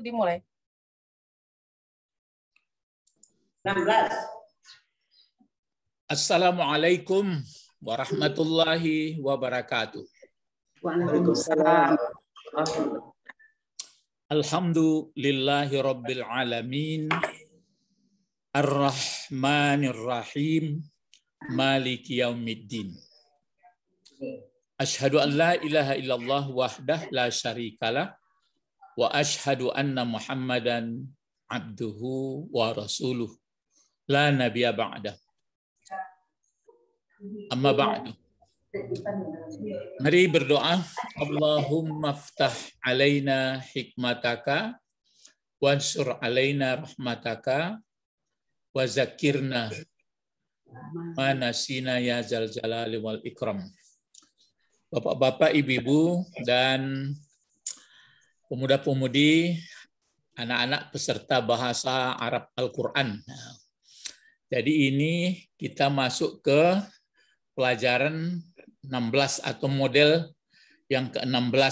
dimulai. 16. Assalamualaikum warahmatullahi wabarakatuh. Waalaikumsalam. Alhamdulillahi rabbil alamin. Ar-Rahmanir Rahim. Malik yaumiddin. Ashhadu an la ilaha illallah wahdah la syarikalah wa ashadu anna Muhammadan abduhu wa rasuluh la nabiya ba'dah. Amma ba'du. Mari berdoa, Allahumma ftah alaina hikmataka wansur alaina rahmataka wa zakirna manasina ya zal jalali wal ikram. Bapak-bapak, ibu-ibu, dan pemuda-pemudi, anak-anak peserta bahasa Arab Al-Quran. Jadi ini kita masuk ke pelajaran 16 atau model yang ke-16.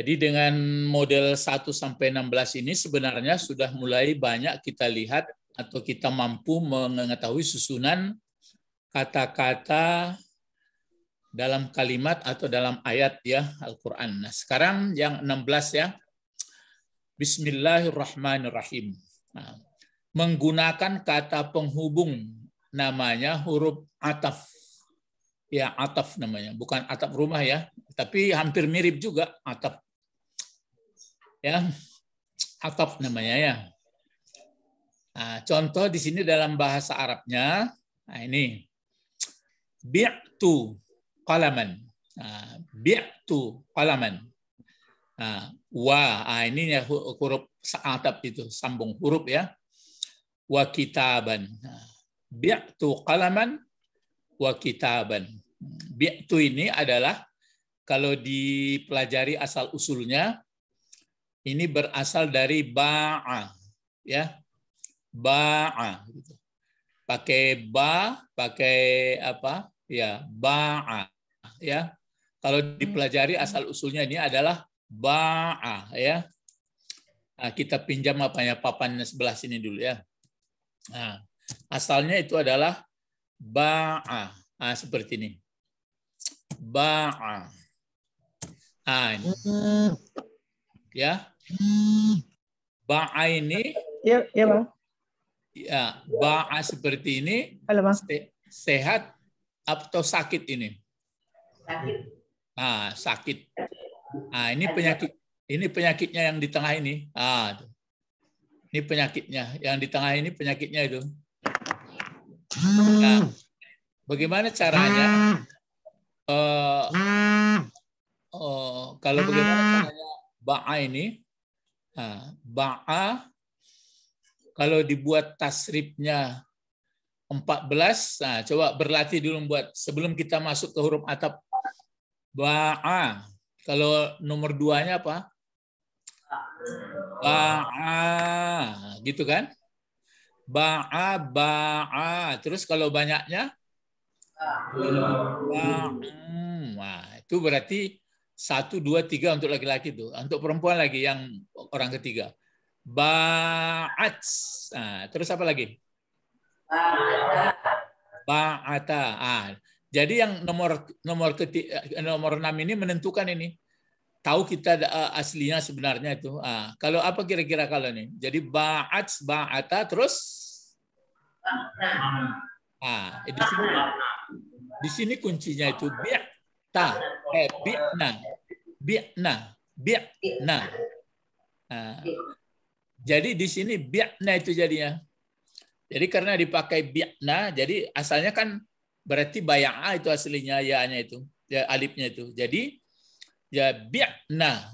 Jadi dengan model 1 sampai 16 ini sebenarnya sudah mulai banyak kita lihat atau kita mampu mengetahui susunan kata-kata dalam kalimat atau dalam ayat ya Al-Quran. Nah sekarang yang 16 ya. Bismillahirrahmanirrahim. Nah, menggunakan kata penghubung namanya huruf ataf. Ya ataf namanya, bukan atap rumah ya, tapi hampir mirip juga atap. Ya, atap namanya ya. Nah, contoh di sini dalam bahasa Arabnya, nah ini bi'tu qalaman. Ah, bi'tu qalaman. Ah, wa, ah, ini ya huruf sa'atab itu, sambung huruf ya. Wa kitaban. Bi'tu qalaman wa kitaban. Bi'tu ini adalah kalau dipelajari asal usulnya ini berasal dari ba'a ya. Ba'a gitu. pakai ba, pakai apa? Ya, ba'a ya kalau hmm. dipelajari asal usulnya ini adalah ba'a ya nah, kita pinjam apa ya papannya sebelah sini dulu ya nah, asalnya itu adalah ba'a nah, seperti ini ba'a nah, ini. ya ba'a ini ya ya bang ya ba'a seperti ini Halo, bang. sehat atau sakit ini sakit. Ah, sakit. Ah, ini penyakit ini penyakitnya yang di tengah ini. Ah, ini penyakitnya yang di tengah ini penyakitnya itu. Nah, bagaimana caranya? Uh, uh, kalau bagaimana caranya ba'a ini? Nah, ba'a kalau dibuat tasrifnya 14, nah, coba berlatih dulu buat sebelum kita masuk ke huruf atap Ba'a. Kalau nomor duanya apa? Ba'a. Gitu kan? Ba'a, ba'a. Terus kalau banyaknya? Ba'a. itu berarti satu, dua, tiga untuk laki-laki itu. Untuk perempuan lagi yang orang ketiga. Ba'at. Nah, terus apa lagi? Ba'ata. Ba'ata. Ah, jadi yang nomor nomor keti, eh, nomor 6 ini menentukan ini. Tahu kita eh, aslinya sebenarnya itu. Ah, kalau apa kira-kira kalau nih Jadi ba'at ba'ata terus Ah, eh, di sini di sini kuncinya itu bi'ta eh bi'na bi'na bi'na. Ah. Jadi di sini bi'na itu jadinya. Jadi karena dipakai bi'na, jadi asalnya kan Berarti bayang a itu aslinya yaanya itu, ya alifnya itu. Jadi ya bi'na.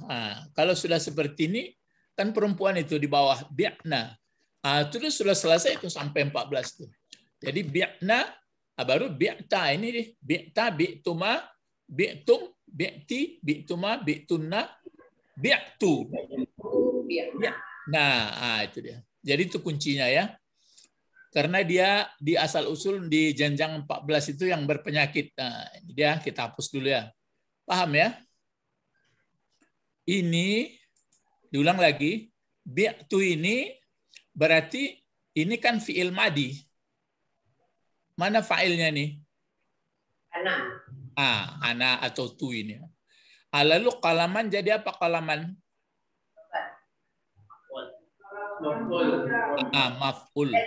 Nah, kalau sudah seperti ini kan perempuan itu di bawah bi'na. Ah, terus sudah selesai itu sampai 14 tuh. Jadi bi'na baru bi'ta ini deh. Bi'ta bi'tuma bi'tum bi'ti bi'tuma bi'tunna bi'tu. Nah, itu dia. Jadi itu kuncinya ya karena dia di asal usul di jenjang 14 itu yang berpenyakit. Nah, dia kita hapus dulu ya. Paham ya? Ini diulang lagi, biatu ini berarti ini kan fi'il madi. Mana fa'ilnya nih? Anak. Ah, anak atau tu ini. Ah, lalu kalaman jadi apa kalaman? Maf'ul. Ah, maf'ul. Eh,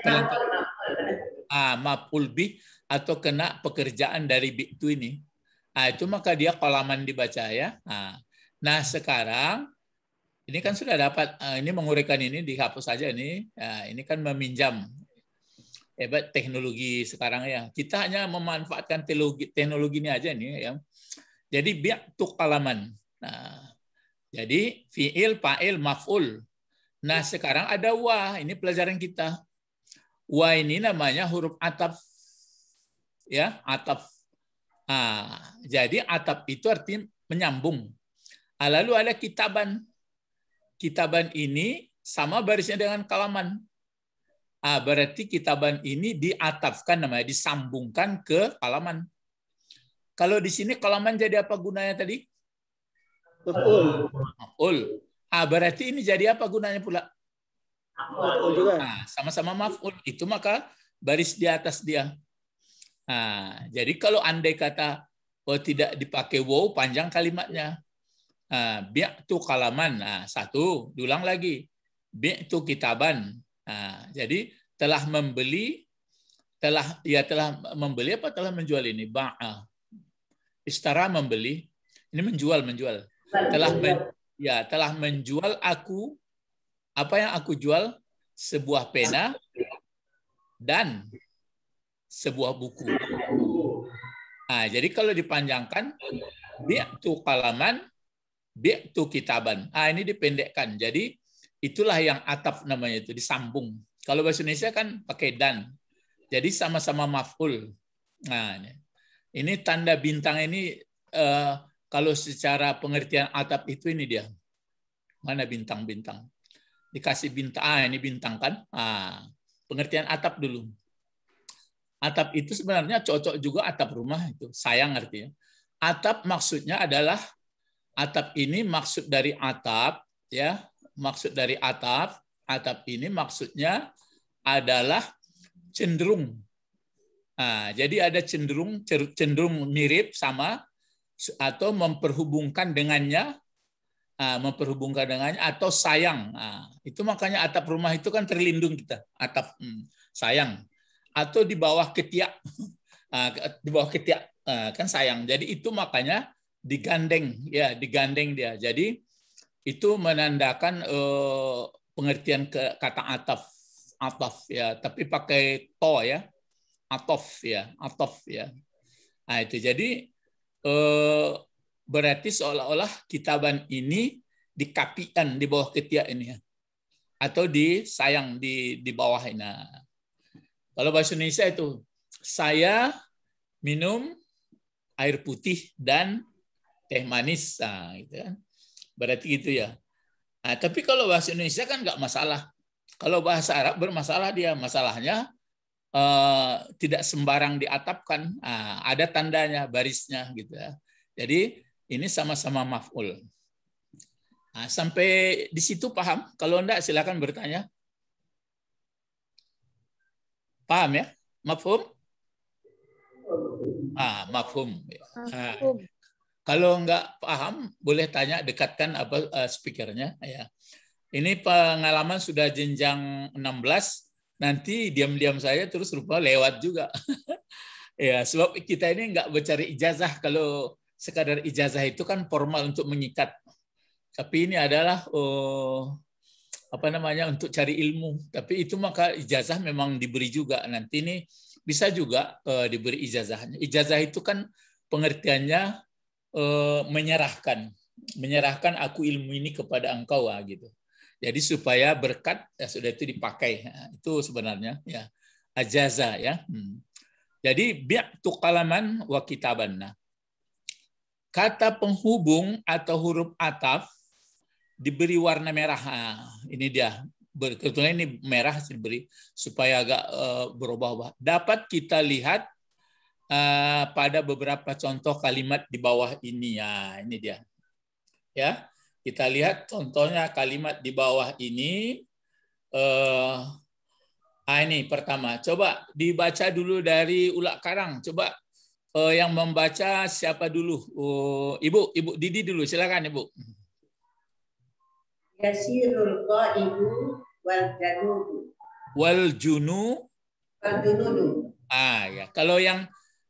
amapul pulbi atau kena pekerjaan dari bi'tu ini. Nah, itu maka dia kolaman dibaca ya. Ah. Nah, sekarang ini kan sudah dapat, ah, ini menguraikan ini dihapus saja ini. Nah, ini kan meminjam hebat teknologi sekarang ya. Kita hanya memanfaatkan teknologi, teknologi ini aja nih ya. Jadi bi'tu kalaman. Nah, jadi fiil, fa'il, maf'ul. Nah, sekarang ada wah ini pelajaran kita. Wa ini namanya huruf atap, Ya, atap Ah, jadi atap itu artinya menyambung. Lalu ada kitaban. Kitaban ini sama barisnya dengan kalaman. Ah, berarti kitaban ini diatapkan namanya, disambungkan ke kalaman. Kalau di sini kalaman jadi apa gunanya tadi? Ul. Ah, berarti ini jadi apa gunanya pula? Maf'ul juga. Nah, sama-sama maf'ul. Itu maka baris di atas dia. Nah, jadi kalau andai kata oh tidak dipakai wow panjang kalimatnya. Nah, tu kalaman. Nah, satu, diulang lagi. Biak tu kitaban. Nah, jadi telah membeli telah ya telah membeli apa telah menjual ini? Ba'a. Istara membeli. Ini menjual, menjual. Telah men, ya telah menjual aku apa yang aku jual? Sebuah pena dan sebuah buku. Nah, jadi kalau dipanjangkan, bi'tu kalaman, bi'tu kitaban. Ah, ini dipendekkan. Jadi itulah yang atap namanya itu, disambung. Kalau bahasa Indonesia kan pakai dan. Jadi sama-sama maf'ul. Nah, ini tanda bintang ini eh, kalau secara pengertian atap itu ini dia. Mana bintang-bintang? dikasih bintang ah ini bintang kan ah pengertian atap dulu atap itu sebenarnya cocok juga atap rumah itu sayang ngerti ya atap maksudnya adalah atap ini maksud dari atap ya maksud dari atap atap ini maksudnya adalah cenderung ah, jadi ada cenderung cenderung mirip sama atau memperhubungkan dengannya Ah, memperhubungkan dengannya atau sayang. Ah, itu makanya atap rumah itu kan terlindung kita, atap hmm, sayang. Atau di bawah ketiak, ah, di bawah ketiak kan sayang. Jadi itu makanya digandeng, ya digandeng dia. Jadi itu menandakan eh, pengertian ke kata atap atap ya. Tapi pakai to ya, ataf ya, ataf ya. Nah itu jadi eh, berarti seolah-olah kitaban ini di di bawah ketiak ini ya. Atau disayang di di bawah ini. Nah, kalau bahasa Indonesia itu saya minum air putih dan teh manis. Nah, gitu kan. Berarti gitu ya. Nah, tapi kalau bahasa Indonesia kan nggak masalah. Kalau bahasa Arab bermasalah dia. Masalahnya Uh, tidak sembarang diatapkan. Nah, ada tandanya, barisnya gitu ya. Jadi ini sama-sama maf'ul. Nah, sampai di situ paham? Kalau enggak silakan bertanya. Paham ya? Mafhum? Ah, mafhum. Ah, kalau enggak paham, boleh tanya dekatkan apa uh, speakernya ya. Ini pengalaman sudah jenjang 16, nanti diam-diam saya terus rupa lewat juga. ya, sebab kita ini enggak mencari ijazah kalau sekadar ijazah itu kan formal untuk mengikat. Tapi ini adalah oh, apa namanya untuk cari ilmu. Tapi itu maka ijazah memang diberi juga. Nanti ini bisa juga eh, diberi ijazahnya. Ijazah itu kan pengertiannya eh, menyerahkan, menyerahkan aku ilmu ini kepada engkau ah, gitu. Jadi supaya berkat ya sudah itu dipakai. Nah, itu sebenarnya ya ajaza ya. Hmm. Jadi biak tukalaman wa kitaban. Nah, Kata penghubung atau huruf ataf diberi warna merah. Nah, ini dia. Kebetulan ini merah diberi supaya agak eh, berubah-ubah. Dapat kita lihat uh, pada beberapa contoh kalimat di bawah ini ya. Ini dia. Ya, kita lihat contohnya kalimat di bawah ini. Uh, ini pertama. Coba dibaca dulu dari ulak karang. Coba uh, yang membaca siapa dulu? Uh, Ibu, Ibu Didi dulu, silakan Ibu. Yasirul qaidu wal janudu. Wal junu. Wal junudu. Ah ya, kalau yang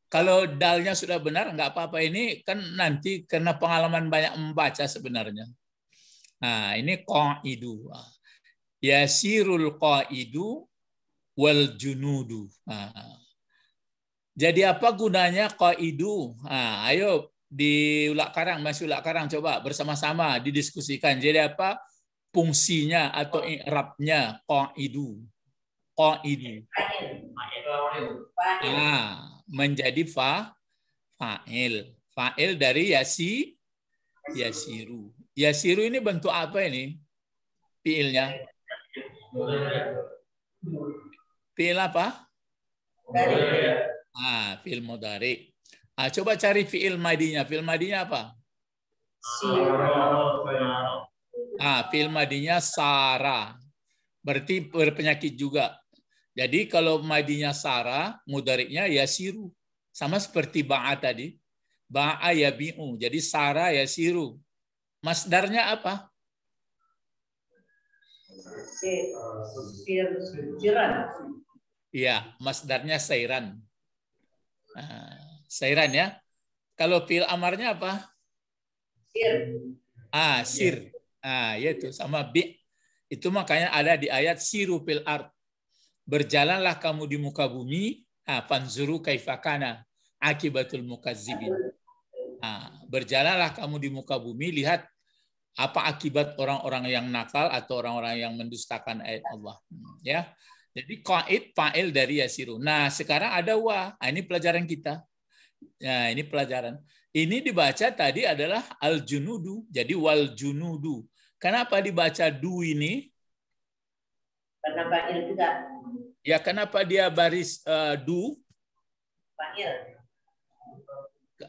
kalau dalnya sudah benar nggak apa-apa ini kan nanti karena pengalaman banyak membaca sebenarnya. Nah, ini qaidu. Ah. Yasirul qaidu wal junudu. Nah, jadi apa gunanya qaidu? Nah, ayo di ulak karang, masih ulak karang coba bersama-sama didiskusikan. Jadi apa fungsinya atau i'rabnya qaidu? Qaidu. Nah, menjadi fa fa'il. Fa'il dari yasi yasiru. Yasiru ini bentuk apa ini? Fiilnya. Fiil apa? Ah, fi'il mudhari. Ah, coba cari fi'il madinya. Fi'il madinya apa? Sarah. Ah, fi'il madinya Sarah. Berarti berpenyakit juga. Jadi kalau madinya Sarah, mudariknya siru Sama seperti ba'a tadi. Ba'a biu Jadi Sarah siru Masdarnya apa? Iya, masdarnya sairan. Nah, sairan ya. Kalau pil amarnya apa? Sir. Ah, sir. Ah, yaitu sama bi. Itu makanya ada di ayat siru pil art. Berjalanlah kamu di muka bumi, ah, panzuru kaifakana akibatul mukazzibin. Ah, berjalanlah kamu di muka bumi, lihat apa akibat orang-orang yang nakal atau orang-orang yang mendustakan ayat Allah. Hmm, ya. Jadi qaid fa'il dari yasiru. Nah, sekarang ada wa. Nah, ini pelajaran kita. Nah, ini pelajaran. Ini dibaca tadi adalah al-junudu. Jadi wal junudu. Kenapa dibaca du ini? Karena fa'il juga. Ya, kenapa dia baris uh, du? Fa'il.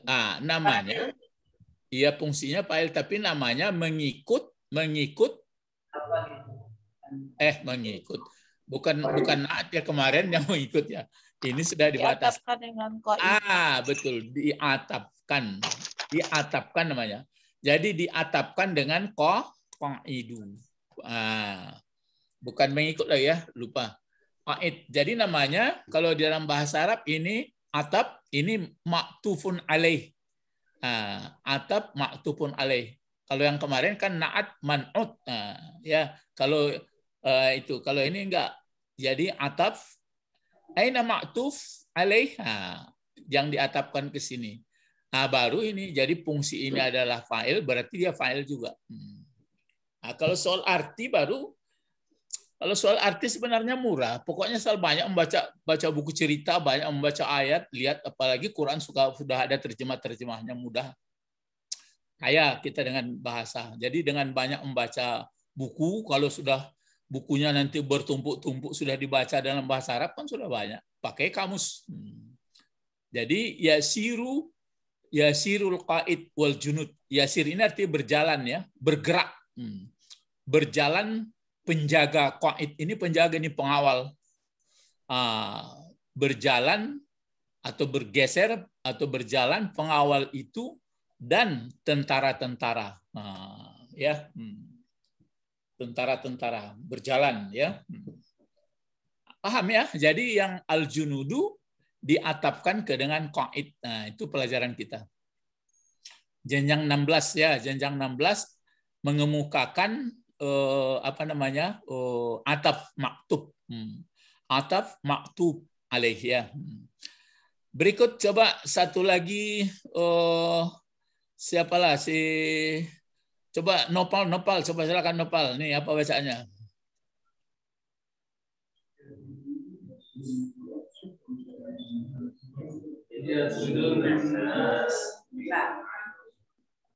Ah, namanya. Iya, fungsinya fa'il tapi namanya mengikut mengikut gitu? eh mengikut bukan bukan ya kemarin yang mengikut ya. Ini sudah dibatas. Ah, betul, diatapkan. Diatapkan namanya. Jadi diatapkan dengan ko qaidu. Ah, bukan mengikut lagi ya, lupa. Qaid. Jadi namanya kalau di dalam bahasa Arab ini atap, ini maktufun alaih. Ah, atap maktufun alaih. Kalau yang kemarin kan naat manut. Ah, ya, kalau Uh, itu kalau ini enggak jadi ataf aina ma'tuf alaiha yang diatapkan ke sini. Nah, baru ini jadi fungsi ini adalah fa'il berarti dia fa'il juga. Hmm. Nah, kalau soal arti baru kalau soal arti sebenarnya murah. Pokoknya soal banyak membaca baca buku cerita, banyak membaca ayat, lihat apalagi Quran suka sudah ada terjemah-terjemahnya mudah. Kayak kita dengan bahasa. Jadi dengan banyak membaca buku kalau sudah bukunya nanti bertumpuk-tumpuk sudah dibaca dalam bahasa Arab kan sudah banyak. Pakai kamus. ya Jadi yasiru yasirul qaid wal junud. Yasir ini arti berjalan ya, bergerak. Hmm. Berjalan penjaga qaid ini penjaga ini pengawal. Ah, berjalan atau bergeser atau berjalan pengawal itu dan tentara-tentara. Ah, ya. Hmm tentara-tentara berjalan ya. Paham ya? Jadi yang al-junudu diatapkan ke dengan qaid. Nah, itu pelajaran kita. Jenjang 16 ya, jenjang 16 mengemukakan eh, apa namanya? Eh, atap maktub. Hmm. maktub alaih ya. Hmm. Berikut coba satu lagi eh, siapalah si Coba nopal, nopal. Coba silakan nopal. Nih apa bacaannya?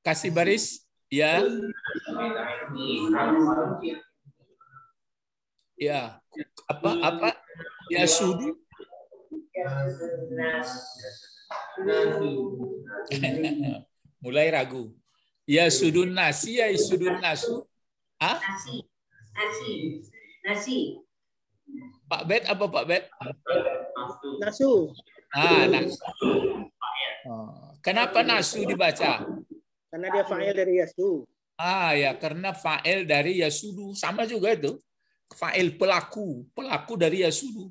Kasih baris. Ya. Ya. Apa? Apa? Ya sudu. Mulai ragu. Ya sudun nasi ya sudun nasu. Ah? Nasi. Nasi. Nasi. Pak Bet apa Pak Bet? Nasu. Ah, nasu. Oh. Kenapa nasu dibaca? Karena dia fa'il dari yasu. Ah ya, karena fa'il dari yasudu sama juga itu. Fa'il pelaku, pelaku dari yasudu.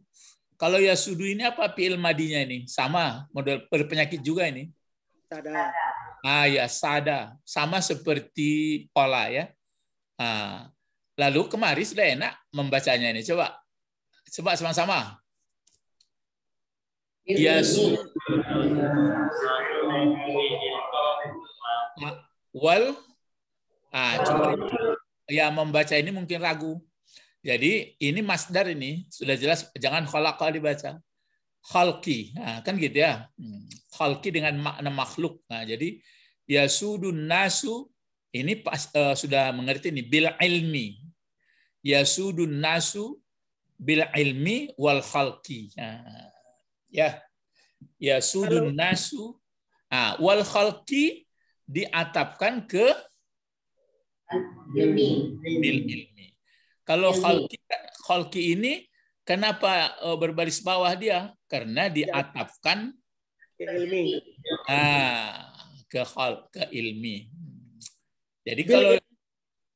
Kalau yasudu ini apa fi'il madinya ini? Sama, model penyakit juga ini. Tada. Ah ya, sada. Sama seperti pola ya. Ah. Lalu kemarin sudah enak membacanya ini. Coba. Coba sama-sama. Yesu. Well, Ah, cuma ya membaca ini mungkin ragu. Jadi ini masdar ini sudah jelas jangan kolak-kolak dibaca khalqi. Nah, kan gitu ya. Hmm. Khalqi dengan makna makhluk. Nah, jadi yasudun nasu ini pas, uh, sudah mengerti nih bil ilmi. Yasudun nasu bil ilmi wal khalqi. Nah, ya. Yasudun Halo. nasu nah, wal khalqi diatapkan ke ilmi. bil ilmi. Kalau khalqi khalqi ini kenapa eh, berbaris bawah dia? karena iya. diatapkan ke ilmi. Ah, ke hal ke ilmi. Jadi kalau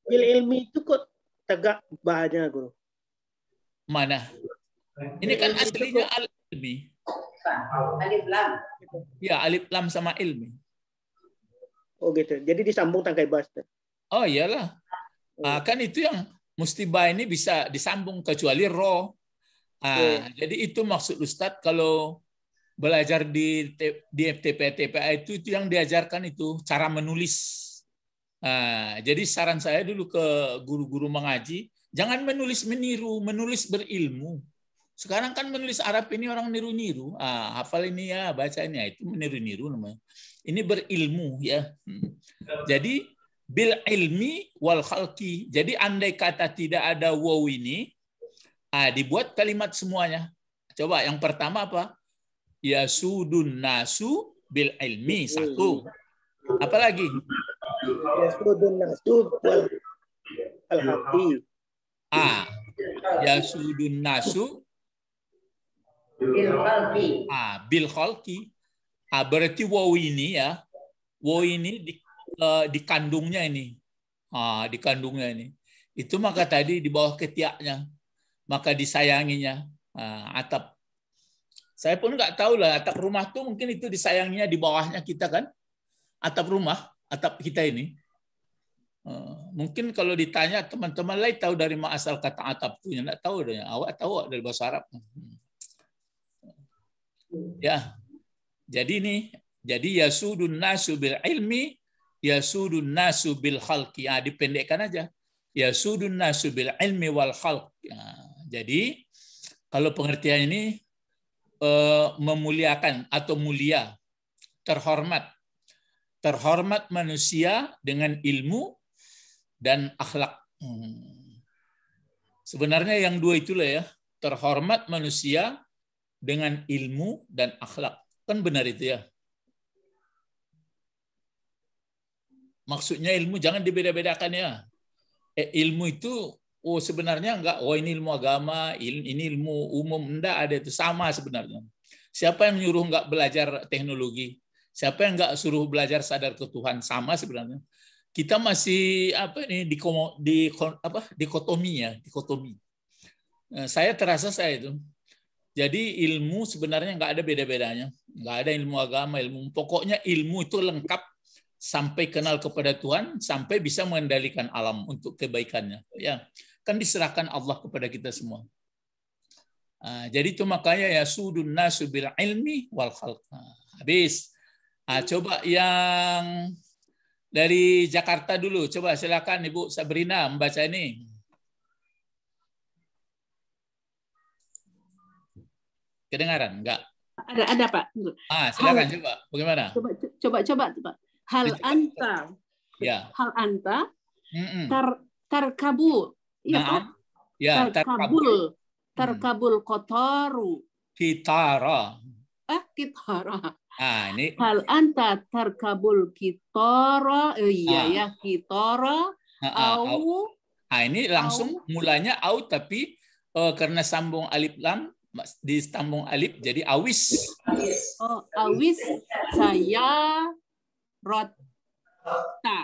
bil ilmi itu kok tegak bahannya guru? Mana? Ini kan aslinya al ilmi. Alif lam. Ya, alif lam sama ilmi. Oh gitu. Jadi disambung tangkai bahasa. Oh iyalah. Oh. kan itu yang mustiba ini bisa disambung kecuali roh. Ah, yeah. jadi itu maksud Ustadz kalau belajar di di FTP TPA itu itu yang diajarkan itu cara menulis. Ah, jadi saran saya dulu ke guru-guru mengaji, jangan menulis meniru, menulis berilmu. Sekarang kan menulis Arab ini orang niru-niru. Ah, hafal ini ya, baca ini ya, itu meniru-niru namanya. Ini berilmu ya. Hmm. Jadi bil ilmi wal khalqi. Jadi andai kata tidak ada wow ini, Ah, dibuat kalimat semuanya. Coba yang pertama apa? Yasudun nasu bil ilmi satu. Apalagi? Yasudun nasu bil alhaki. A. Ah, yasudun nasu bil khalqi. Ah, bil khalqi. Ah, berarti wow ini ya. Wow ini di, uh, kandungnya ini. Ah, kandungnya ini. Itu maka tadi di bawah ketiaknya maka disayanginya ah, atap. Saya pun nggak tahu lah atap rumah tuh mungkin itu disayanginya di bawahnya kita kan atap rumah atap kita ini. Ah, mungkin kalau ditanya teman-teman lain tahu dari mana asal kata atap punya nggak tahu deh. Awak tahu dari bahasa Arab. Ya, jadi ini jadi yasudun nasu bil ilmi, yasudun nasu bil halki. Ya, ah, dipendekkan aja. Yasudun nasu bil ilmi wal halki. Nah. Jadi kalau pengertian ini eh, memuliakan atau mulia, terhormat, terhormat manusia dengan ilmu dan akhlak. Hmm. Sebenarnya yang dua itulah ya, terhormat manusia dengan ilmu dan akhlak. Kan benar itu ya. Maksudnya ilmu jangan dibeda-bedakan ya. Eh, ilmu itu oh sebenarnya enggak, oh ini ilmu agama, ini ilmu umum, enggak ada itu sama sebenarnya. Siapa yang menyuruh enggak belajar teknologi? Siapa yang enggak suruh belajar sadar ke Tuhan? Sama sebenarnya. Kita masih apa ini di, di apa dikotomi ya, dikotomi. Eh, saya terasa saya itu. Jadi ilmu sebenarnya enggak ada beda-bedanya. Enggak ada ilmu agama, ilmu pokoknya ilmu itu lengkap sampai kenal kepada Tuhan, sampai bisa mengendalikan alam untuk kebaikannya. Ya, Kan diserahkan Allah kepada kita semua. Ah, jadi itu makanya ya sudun nasu bil ilmi wal khalqa. Ah, habis. Nah, coba yang dari Jakarta dulu. Coba silakan Ibu Sabrina membaca ini. Kedengaran? Enggak? Ada, ada Pak. Ah, silakan Hal, coba. Bagaimana? Coba, coba, coba. coba. Hal anta. Ya. Hal anta. Mm -mm. Tar, tarkabu Iya nah, kan? Ya, terkabul. Hmm. Terkabul hmm. kotoru. Kitara. Ah, kitara. Ah, ini. Hal anta terkabul kitara. Eh, iya ah. ya, kitara. Ah, ah, au. au. Ah, ini langsung au. mulanya au, tapi uh, karena sambung alif lam, di sambung alif jadi awis. Oh, awis saya rota.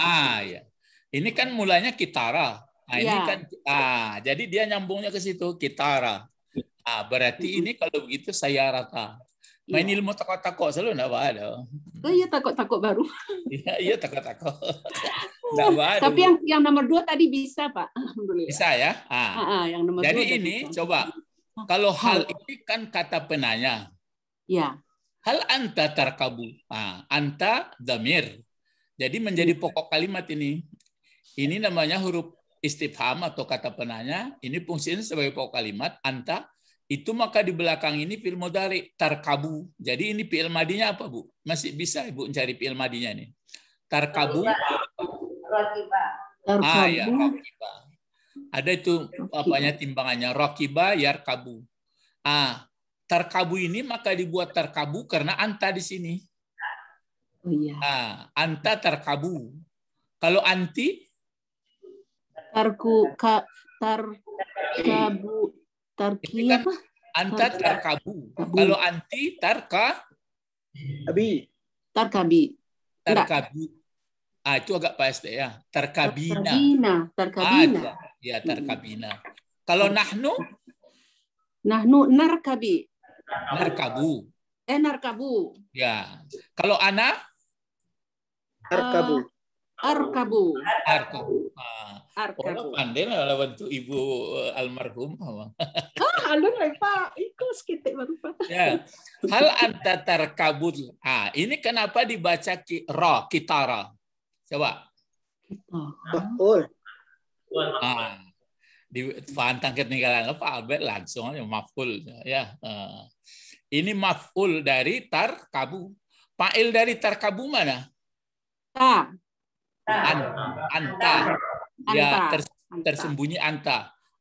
Ah, ya. Ini kan mulanya kitara. Nah, ini ya. kan ah, jadi dia nyambungnya ke situ kitara. Ah, berarti ini kalau begitu saya rata. Iya. Main ya. ilmu takut-takut selalu enggak ada. Oh iya takut-takut baru. Iya, iya takut-takut. Enggak ada. Tapi yang yang nomor dua tadi bisa, Pak. Alhamdulillah. Bisa ya? Ah. ah, ah yang nomor jadi dua ini bisa. coba kalau hal ini kan kata penanya. Ya. Hal anta tarkabu. Ah, anta damir. Jadi menjadi iya. pokok kalimat ini. Ini namanya huruf istifham atau kata penanya ini fungsinya sebagai pokok kalimat anta itu maka di belakang ini fi'il mudhari tarkabu. Jadi ini fi'il madinya apa, Bu? Masih bisa Ibu mencari fi'il madinya nih. Tarkabu. Ah, ya, rakiba. Ada itu apanya timbangannya rakiba yarkabu. Ah, tarkabu ini maka dibuat tarkabu karena anta di sini. Oh iya. Ah, anta tarkabu. Kalau anti tarku ka, tar kabu tarki kan, apa? Anta tarkabu. Tar Kalau anti tarka abi. Tarkabi. Tarkabi. Ah itu agak pas deh ya. Tarkabina. Tarkabina. Tarkabina. Ah, ya tarkabina. Kalau hmm. nahnu? Nahnu narkabi. Narkabu. Eh narkabu. Ya. Kalau ana? Arkabu. Uh, ah, arkabu. Arkabu. Ah. Harkar. Oh, pandai lah lawan tu ibu eh, almarhumah. ah, alun ikut ikos kita Pak. Ya. Hal antar terkabul. Ah, ini kenapa dibaca ki, ra kitara? Coba. Maf'ul. Ah. Di fantang ketinggalan apa Albert langsung aja maf'ul ya. Uh, ini maf'ul dari tarkabu. Fa'il dari tarkabu mana? Ta. An, anta. Ya, anta. Ya, ter, anta. tersembunyi anta.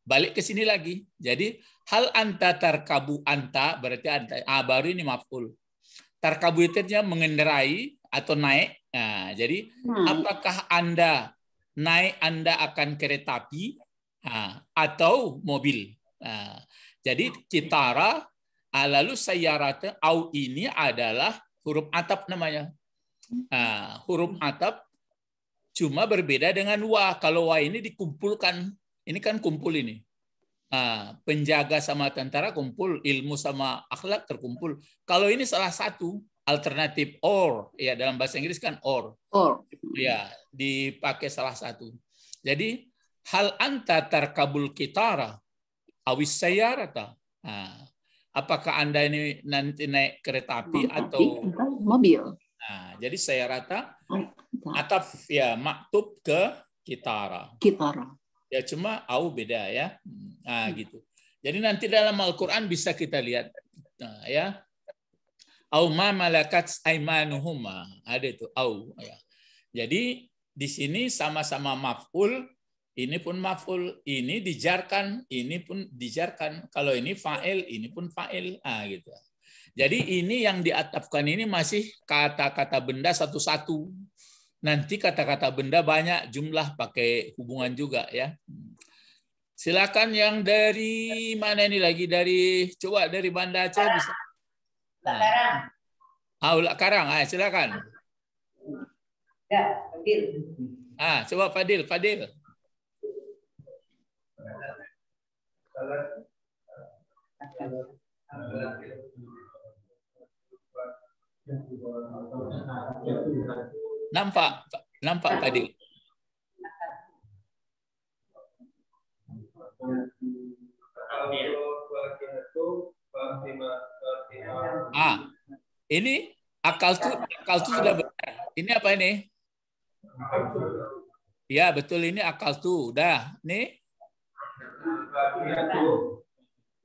Balik ke sini lagi. Jadi hal anta tarkabu anta berarti anta. Ah, baru ini maf'ul. Tarkabu itu artinya mengendarai atau naik. Nah, jadi hmm. apakah Anda naik Anda akan kereta api nah, atau mobil? Nah, jadi kitara lalu saya rata au ini adalah huruf atap namanya. Nah, huruf atap Cuma berbeda dengan wa. Kalau wa ini dikumpulkan, ini kan kumpul ini. Nah, penjaga sama tentara kumpul, ilmu sama akhlak terkumpul. Kalau ini salah satu alternatif or, ya dalam bahasa Inggris kan or. Or. Ya, dipakai salah satu. Jadi hal anta tarkabul kitara awis sayarata. Nah, apakah Anda ini nanti naik kereta api atau mobil? Jadi saya rata ataf ya maktub ke kitara. Kitara. Ya cuma au beda ya. Nah, gitu. Jadi nanti dalam Al-Qur'an bisa kita lihat nah, ya. Au ma malakat aimanuhuma. Ada itu au ya. Jadi di sini sama-sama maf'ul ini pun maf'ul, ini dijarkan, ini pun dijarkan. Kalau ini fa'il, ini pun fa'il. Ah gitu. Jadi ini yang diatapkan ini masih kata-kata benda satu-satu. Nanti kata-kata benda banyak jumlah pakai hubungan juga ya. Silakan yang dari mana ini lagi dari coba dari Banda Aceh bisa. Nah. Ah, ulak karang. Ah, silakan. Ya, Fadil. Ah, coba Fadil, Fadil. Nampak, nampak tadi. Ah, ini akal tu akal tu sudah benar. Ini apa ini? Ya betul ini akal tu. Dah, nih.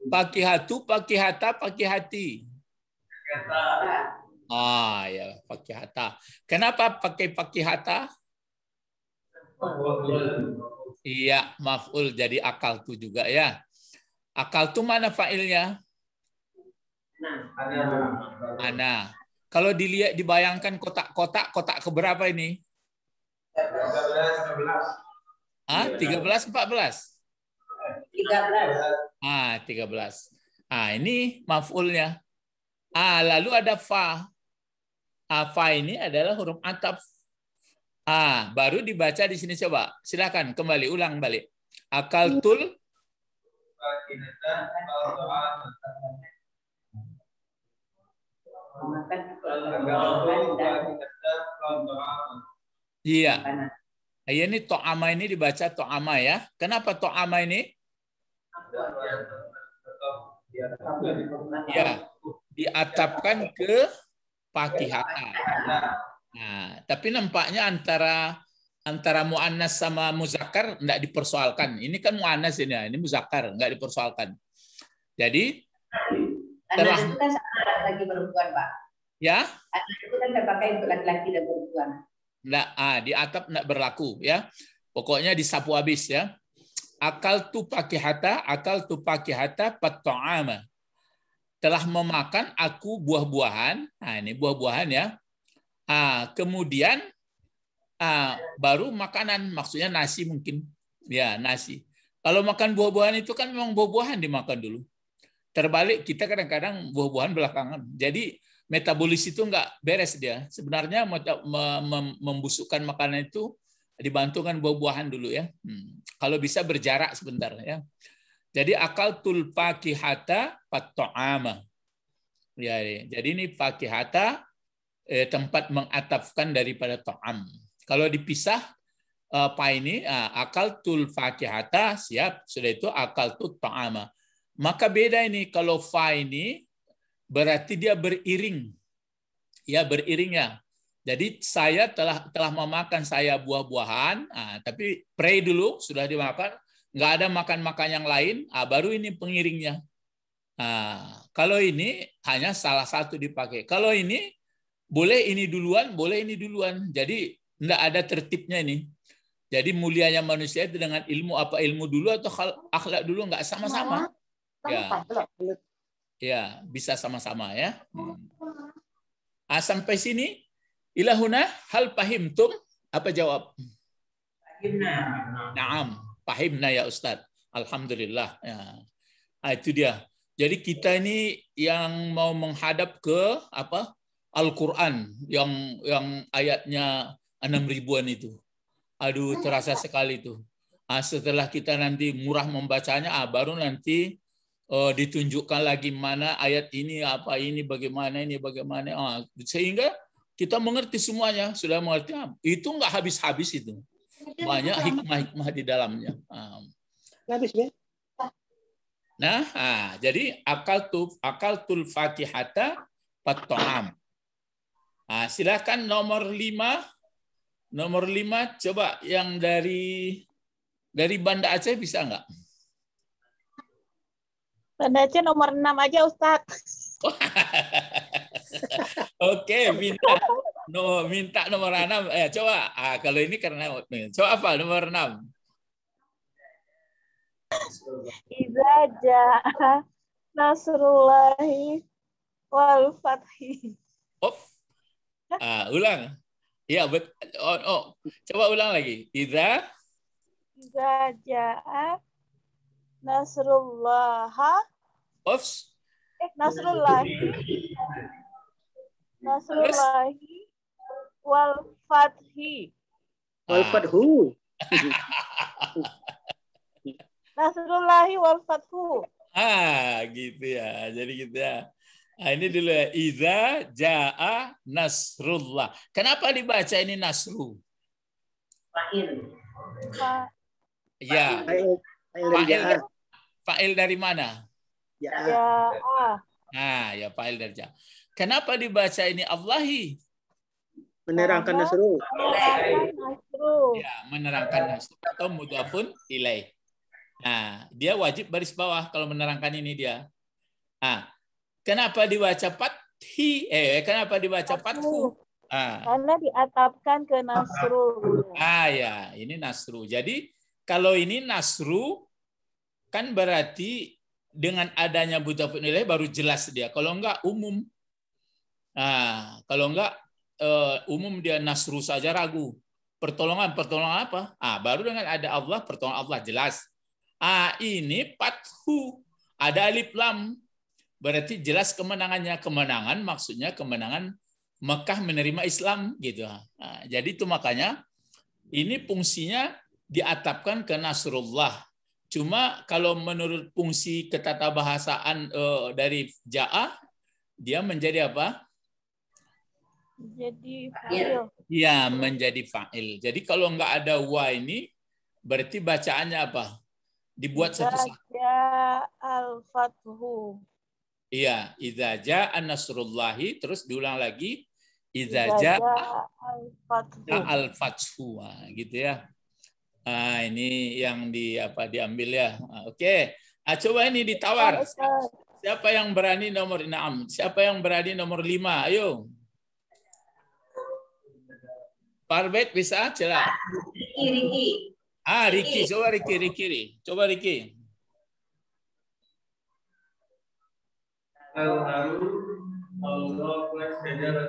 pakai hatu, pakai hata, pakai hati. Ah, ya pakai hata. Kenapa pakai pakai hata? Iya, maf'ul jadi akal tuh juga ya. Akal tuh mana fa'ilnya? Ana. Ana. Kalau dilihat dibayangkan kotak-kotak, kotak keberapa ini? 13, 14. Ah, 13, 14? 13. Ah, 13. Ah, ini maf'ulnya. Ah, lalu ada fa. Afa ini adalah huruf atap. A, baru dibaca di sini coba. Silakan kembali ulang balik. Akal tul Iya. Iya ini to'ama ini dibaca to'ama ya. Kenapa to'ama ini? Ya, diatapkan ke Fakihata. Nah, tapi nampaknya antara antara muannas sama muzakkar enggak dipersoalkan. Ini kan muannas ini, ini muzakkar, enggak dipersoalkan. Jadi telah itu kan lagi perempuan, Pak. Ya? Anas itu kan terpakai untuk laki-laki dan perempuan. Enggak, ah, di atap enggak berlaku ya. Pokoknya disapu habis ya. Akal tu hata, akal tu hata, pat ta'ama telah memakan aku buah-buahan. Nah, ini buah-buahan ya. Ah, kemudian ah, baru makanan, maksudnya nasi mungkin. Ya, nasi. Kalau makan buah-buahan itu kan memang buah-buahan dimakan dulu. Terbalik kita kadang-kadang buah-buahan belakangan. Jadi metabolis itu nggak beres dia. Sebenarnya membusukkan makanan itu dibantu dengan buah-buahan dulu ya. Hmm. Kalau bisa berjarak sebentar ya. Jadi akal tul fakihata fatto'ama. Ya, ya, jadi ini fakihata eh, tempat mengatafkan daripada to'am. Kalau dipisah, eh, apa ini eh, akal tul fakihata siap sudah itu akal tul to'ama. Maka beda ini kalau fa ini berarti dia beriring. Ya, beriring ya. Jadi saya telah telah memakan saya buah-buahan, nah, tapi pray dulu sudah dimakan, nggak ada makan-makan yang lain, ah, baru ini pengiringnya. Nah, kalau ini hanya salah satu dipakai. Kalau ini boleh ini duluan, boleh ini duluan. Jadi tidak ada tertibnya ini. Jadi mulianya manusia itu dengan ilmu apa ilmu dulu atau akhlak dulu nggak sama-sama. Ya. ya, bisa sama-sama ya. Hmm. Ah, sampai sini ilahuna hal pahim tum apa jawab? Naam. Pahimna ya Ustadz. Alhamdulillah. Ya. Nah, itu dia. Jadi kita ini yang mau menghadap ke apa Al-Quran yang yang ayatnya enam ribuan itu. Aduh terasa sekali itu. Nah, setelah kita nanti murah membacanya, ah, baru nanti uh, ditunjukkan lagi mana ayat ini, apa ini, bagaimana ini, bagaimana. Ah, sehingga kita mengerti semuanya, sudah mengerti. Ah, itu nggak habis-habis itu banyak hikmah-hikmah di dalamnya. Nah, jadi akal tu akal tul fakihata patoam. Nah, silakan nomor lima, nomor lima coba yang dari dari Banda Aceh bisa nggak? Banda Aceh nomor enam aja Ustadz. Oke, minta no, minta nomor 6. Eh, coba. Ah, kalau ini karena coba apa nomor 6? Iza ja'a nasrullahi wal fathi. Oh. Ah, ulang. Ya, bet oh, oh, coba ulang lagi. Iza Iza ja'a nasrullah. Ops. Eh, Nasrullahi Nasrullahi wal fathi fathu Nasrullahi wal fathu ah gitu ya jadi gitu ya Nah, ini dulu ya. Iza ja'a nasrullah. Kenapa dibaca ini nasru? Fa'il. Ya. ya. Fa'il dari, Fa dari mana? Ya. ya. Nah, ya fa'il ah, ya, dari Kenapa dibaca ini Allahi? Menerangkan nasru. Ya, menerangkan nasru atau mudafun ilai. Nah, dia wajib baris bawah kalau menerangkan ini dia. ah kenapa dibaca fathi? Eh, kenapa dibaca fathu? Ah. Karena diatapkan ke Nasru. Ah ya, ini Nasru. Jadi kalau ini Nasru kan berarti dengan adanya buta penilaian baru jelas dia. Kalau enggak umum. Nah, kalau enggak uh, umum dia nasru saja ragu. Pertolongan, pertolongan apa? Ah, baru dengan ada Allah, pertolongan Allah jelas. Ah, ini pathu. Ada alif lam. Berarti jelas kemenangannya. Kemenangan maksudnya kemenangan Mekah menerima Islam gitu. Nah, jadi itu makanya ini fungsinya diatapkan ke Nasrullah Cuma kalau menurut fungsi ketatabahasaan uh, eh, dari ja'ah, dia menjadi apa? Jadi iya. fa'il. Iya, menjadi fa'il. Jadi kalau nggak ada wa ini, berarti bacaannya apa? Dibuat satu satu. al-fathu. Iya, idaja an-nasrullahi. Terus diulang lagi, idaja al-fathu. Al-fathu, nah, gitu ya. Ah, ini yang di apa diambil ya. Ah, Oke. Okay. Ah, coba ini ditawar. Siapa yang berani nomor 6? Siapa yang berani nomor 5? Ayo. Parbet bisa? cela. Ah, Riki, Ah, Riki. Coba Riki, Riki. Coba Riki. Al-Harun, Allah, Allah,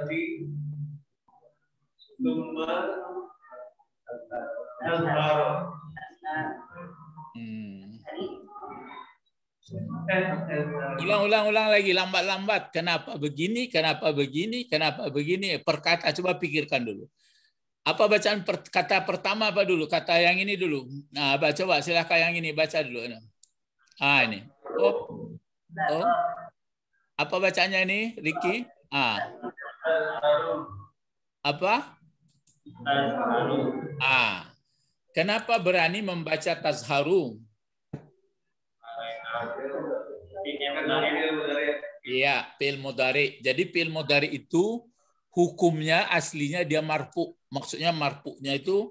Allah, Hmm. ulang Ulang-ulang ulang lagi lambat-lambat. Kenapa begini? Kenapa begini? Kenapa begini? Perkata coba pikirkan dulu. Apa bacaan per, kata pertama apa dulu? Kata yang ini dulu. Nah, baca coba silahkan yang ini baca dulu. Ah ini. Oh. oh. Apa bacanya ini, Ricky? Ah. Apa? Ah. Kenapa berani membaca Tazharu? Iya, pil mudari. Jadi pil mudari itu hukumnya aslinya dia marfu. Maksudnya marfunya itu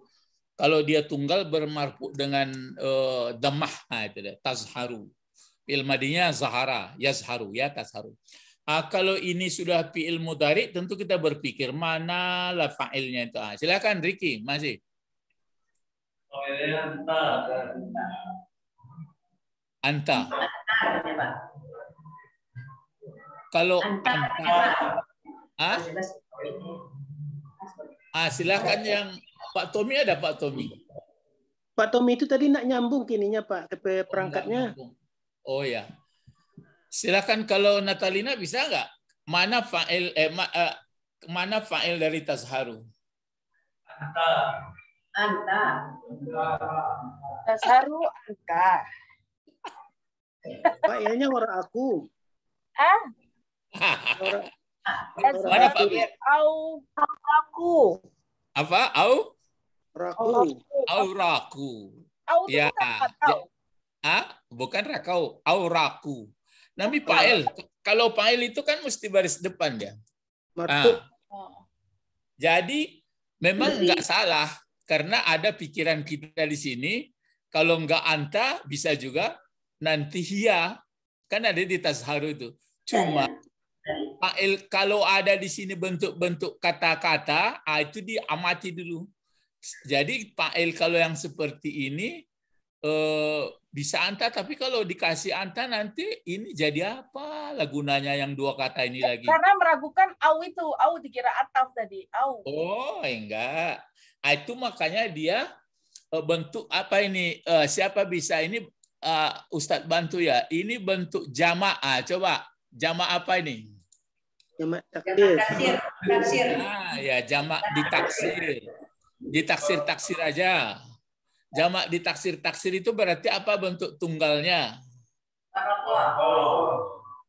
kalau dia tunggal bermarfu dengan uh, eh, demah, nah, itu dia, tazharu. Pil madinya zahara, yazharu, ya tazharu. Ah, kalau ini sudah pil mudari, tentu kita berpikir mana lah fa'ilnya itu. Ah, silakan Ricky? masih. Anta. Anta. Kalau anta. Ah? ah, silakan yang Pak Tommy ada Pak Tommy. Pak Tommy itu tadi nak nyambung kininya Pak ke oh, perangkatnya. Oh, ya. Silakan kalau Natalina bisa nggak? Mana fa'il eh, ma, eh, mana fa'il dari tazharu? Anta. Anta. Tasaru angka. Pak ianya nya aku. Ah. Mana Pak eh, Au aku. Apa? Au? Raku. Au raku. Au ya. Ah, bukan rakau, au raku. Nami Pael. Kalau Pael itu kan mesti baris depan ya. Ah. Jadi memang nggak salah karena ada pikiran kita di sini, kalau nggak anta bisa juga nanti hia. Kan ada di tasharu itu. Cuma fa'il kalau ada di sini bentuk-bentuk kata-kata, ah, itu diamati dulu. Jadi Pak El kalau yang seperti ini eh, bisa anta, tapi kalau dikasih anta nanti ini jadi apa lagunanya yang dua kata ini lagi? Karena meragukan au itu, au dikira ataf tadi, au. Oh, enggak. Ah, itu makanya dia eh, bentuk apa ini eh, siapa bisa ini ah, Ustadz bantu ya ini bentuk jamaah coba jamaah apa ini jamaah takdir taksir ah, ya jamaah ditaksir ditaksir taksir aja jamaah ditaksir taksir itu berarti apa bentuk tunggalnya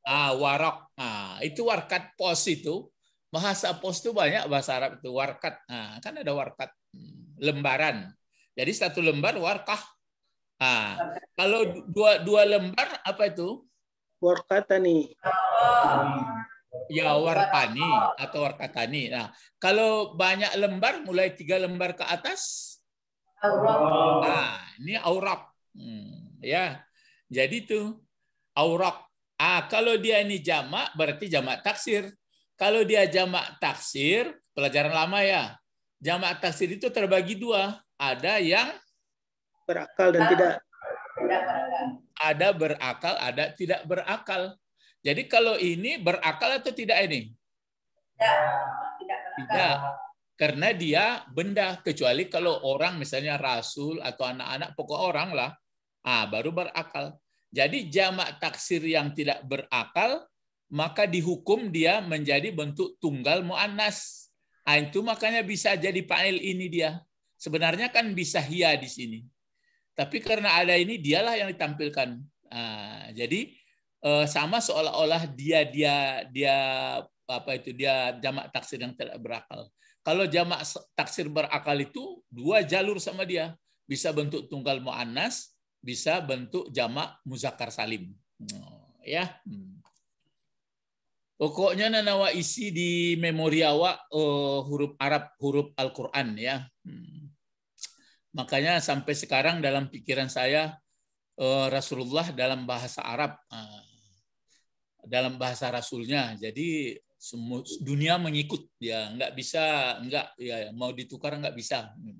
ah warok ah itu warkat pos itu bahasa pos itu banyak bahasa Arab itu warkat nah kan ada warkat lembaran. Jadi satu lembar warkah. Nah, kalau dua dua lembar apa itu? Warkatani. Ya warpani atau warkatani. Nah, kalau banyak lembar mulai tiga lembar ke atas. Nah, ini aurak. Hmm, ya. Jadi itu aurak. Ah, kalau dia ini jamak berarti jamak taksir. Kalau dia jamak taksir, pelajaran lama ya. Jamaat taksir itu terbagi dua. Ada yang berakal dan tidak ada berakal, ada tidak berakal. Jadi kalau ini berakal atau tidak ini? Tidak. Tidak. tidak. Karena dia benda, kecuali kalau orang misalnya rasul atau anak-anak, pokok orang lah, ah, baru berakal. Jadi jamak taksir yang tidak berakal, maka dihukum dia menjadi bentuk tunggal mu'annas. Ah, itu makanya bisa jadi panel ini dia. Sebenarnya kan bisa hia di sini. Tapi karena ada ini, dialah yang ditampilkan. Nah, jadi eh, sama seolah-olah dia dia dia apa itu dia jamak taksir yang tidak berakal. Kalau jamak taksir berakal itu dua jalur sama dia. Bisa bentuk tunggal mu'annas, bisa bentuk jamak muzakkar salim. Oh, ya. Hmm. Pokoknya nanawa isi di memori awak uh, huruf Arab, huruf Al-Quran ya. Hmm. Makanya sampai sekarang dalam pikiran saya uh, Rasulullah dalam bahasa Arab, uh, dalam bahasa Rasulnya. Jadi semua dunia mengikut ya nggak bisa nggak ya mau ditukar nggak bisa hmm.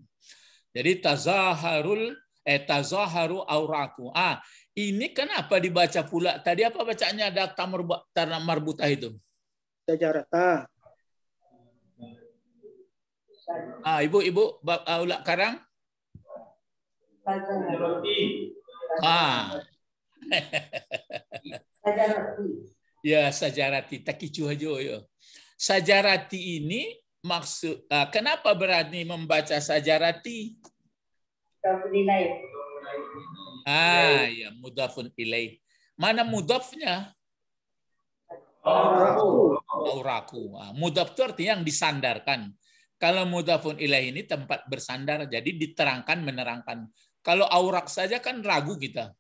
jadi tazaharul eh tazaharu auraku ah ini kenapa dibaca pula? Tadi apa bacanya ada tamar tarna marbutah itu? Sajarata. Ah. ah, ibu, ibu, ulak karang. Ah. Sajarati. Ah. ya, sajarati. taki hajo yo. Sajarati ini maksud uh, kenapa berani membaca sajarati? Karena Iya, iya. Ah, ya mudafun ilaih. Mana hmm. mudafnya? Auraku. Auraku. Ah, mudaf itu artinya yang disandarkan. Kalau mudafun ilaih ini tempat bersandar, jadi diterangkan, menerangkan. Kalau aurak saja kan ragu kita.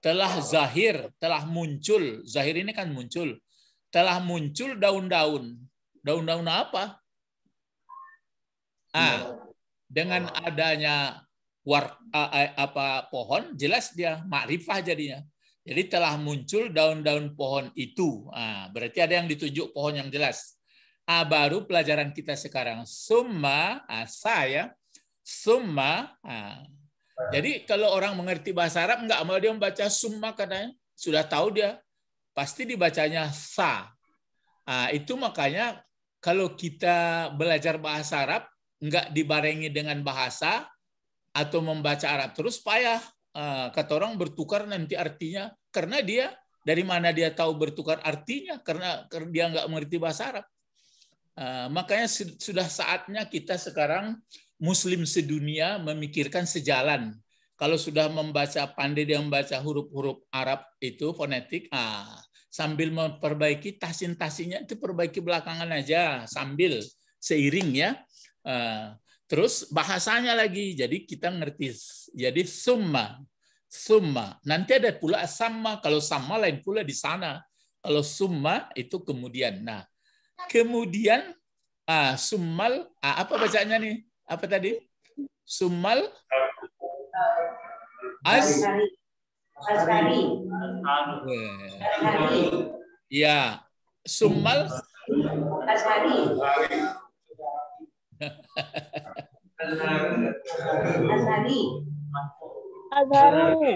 Telah zahir, telah muncul. Zahir ini kan muncul. Telah muncul daun-daun. Daun-daun apa? Ah, iya. dengan adanya war, apa pohon jelas dia makrifah jadinya. Jadi telah muncul daun-daun pohon itu. Nah, berarti ada yang ditunjuk pohon yang jelas. Ah, baru pelajaran kita sekarang summa asa ah, ya. Summa. Ah. Jadi kalau orang mengerti bahasa Arab nggak mau dia membaca summa katanya sudah tahu dia pasti dibacanya sa. Ah, itu makanya kalau kita belajar bahasa Arab nggak dibarengi dengan bahasa atau membaca Arab terus payah. Eh, kata orang bertukar nanti artinya karena dia dari mana dia tahu bertukar artinya karena, dia nggak mengerti bahasa Arab. Eh, makanya sudah saatnya kita sekarang Muslim sedunia memikirkan sejalan. Kalau sudah membaca pandai dia membaca huruf-huruf Arab itu fonetik, ah, sambil memperbaiki tasin-tasinya itu perbaiki belakangan aja sambil seiring ya. Eh, Terus bahasanya lagi, jadi kita ngerti. Jadi summa, summa. Nanti ada pula sama, kalau sama lain pula di sana. Kalau summa itu kemudian. Nah, kemudian ah, summal, ah, apa bacanya nih? Apa tadi? Summal as Askari. Ya, summal Azhari. Azhari.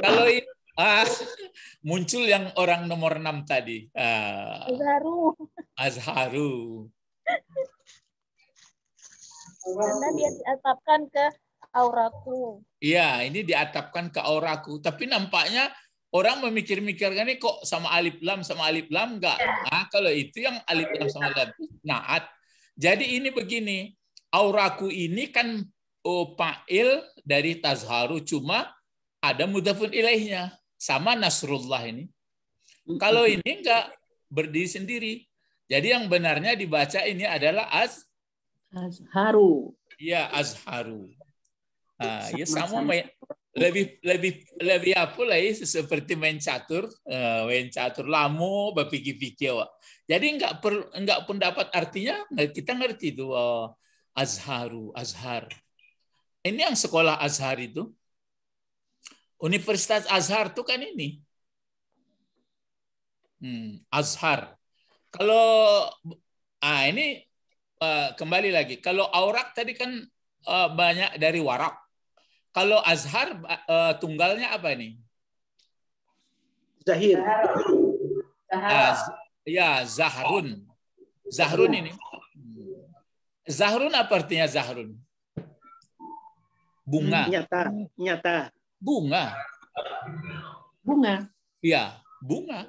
Kalau ini ah, muncul yang orang nomor enam tadi. Ah, Azharu. Azharu. Karena dia diatapkan ke auraku. Iya, ini diatapkan ke auraku. Tapi nampaknya orang memikir-mikirkan ini kok sama alif lam sama alif lam enggak? Nah, kalau itu yang alif lam sama alif lam naat jadi ini begini, auraku ini kan opail oh, dari tazharu cuma ada mudafun ilaihnya sama nasrullah ini. Kalau ini enggak berdiri sendiri. Jadi yang benarnya dibaca ini adalah az azharu. Iya, azharu. Ah, iya, ya sama lebih lebih lebih apa lah ya, seperti main catur eh, main catur lamo berpikir-pikir wak. jadi nggak per nggak dapat artinya kita ngerti itu uh, azharu azhar ini yang sekolah azhar itu Universitas Azhar tuh kan ini hmm, azhar kalau ah ini eh, kembali lagi kalau aurak tadi kan banyak dari warak kalau Azhar uh, tunggalnya apa ini? Zahir. Zahar. Az, ah, ya, Zahrun. Zahrun ini. Zahrun apa artinya Zahrun? Bunga. Nyata, nyata. Bunga. Bunga. Ya, bunga.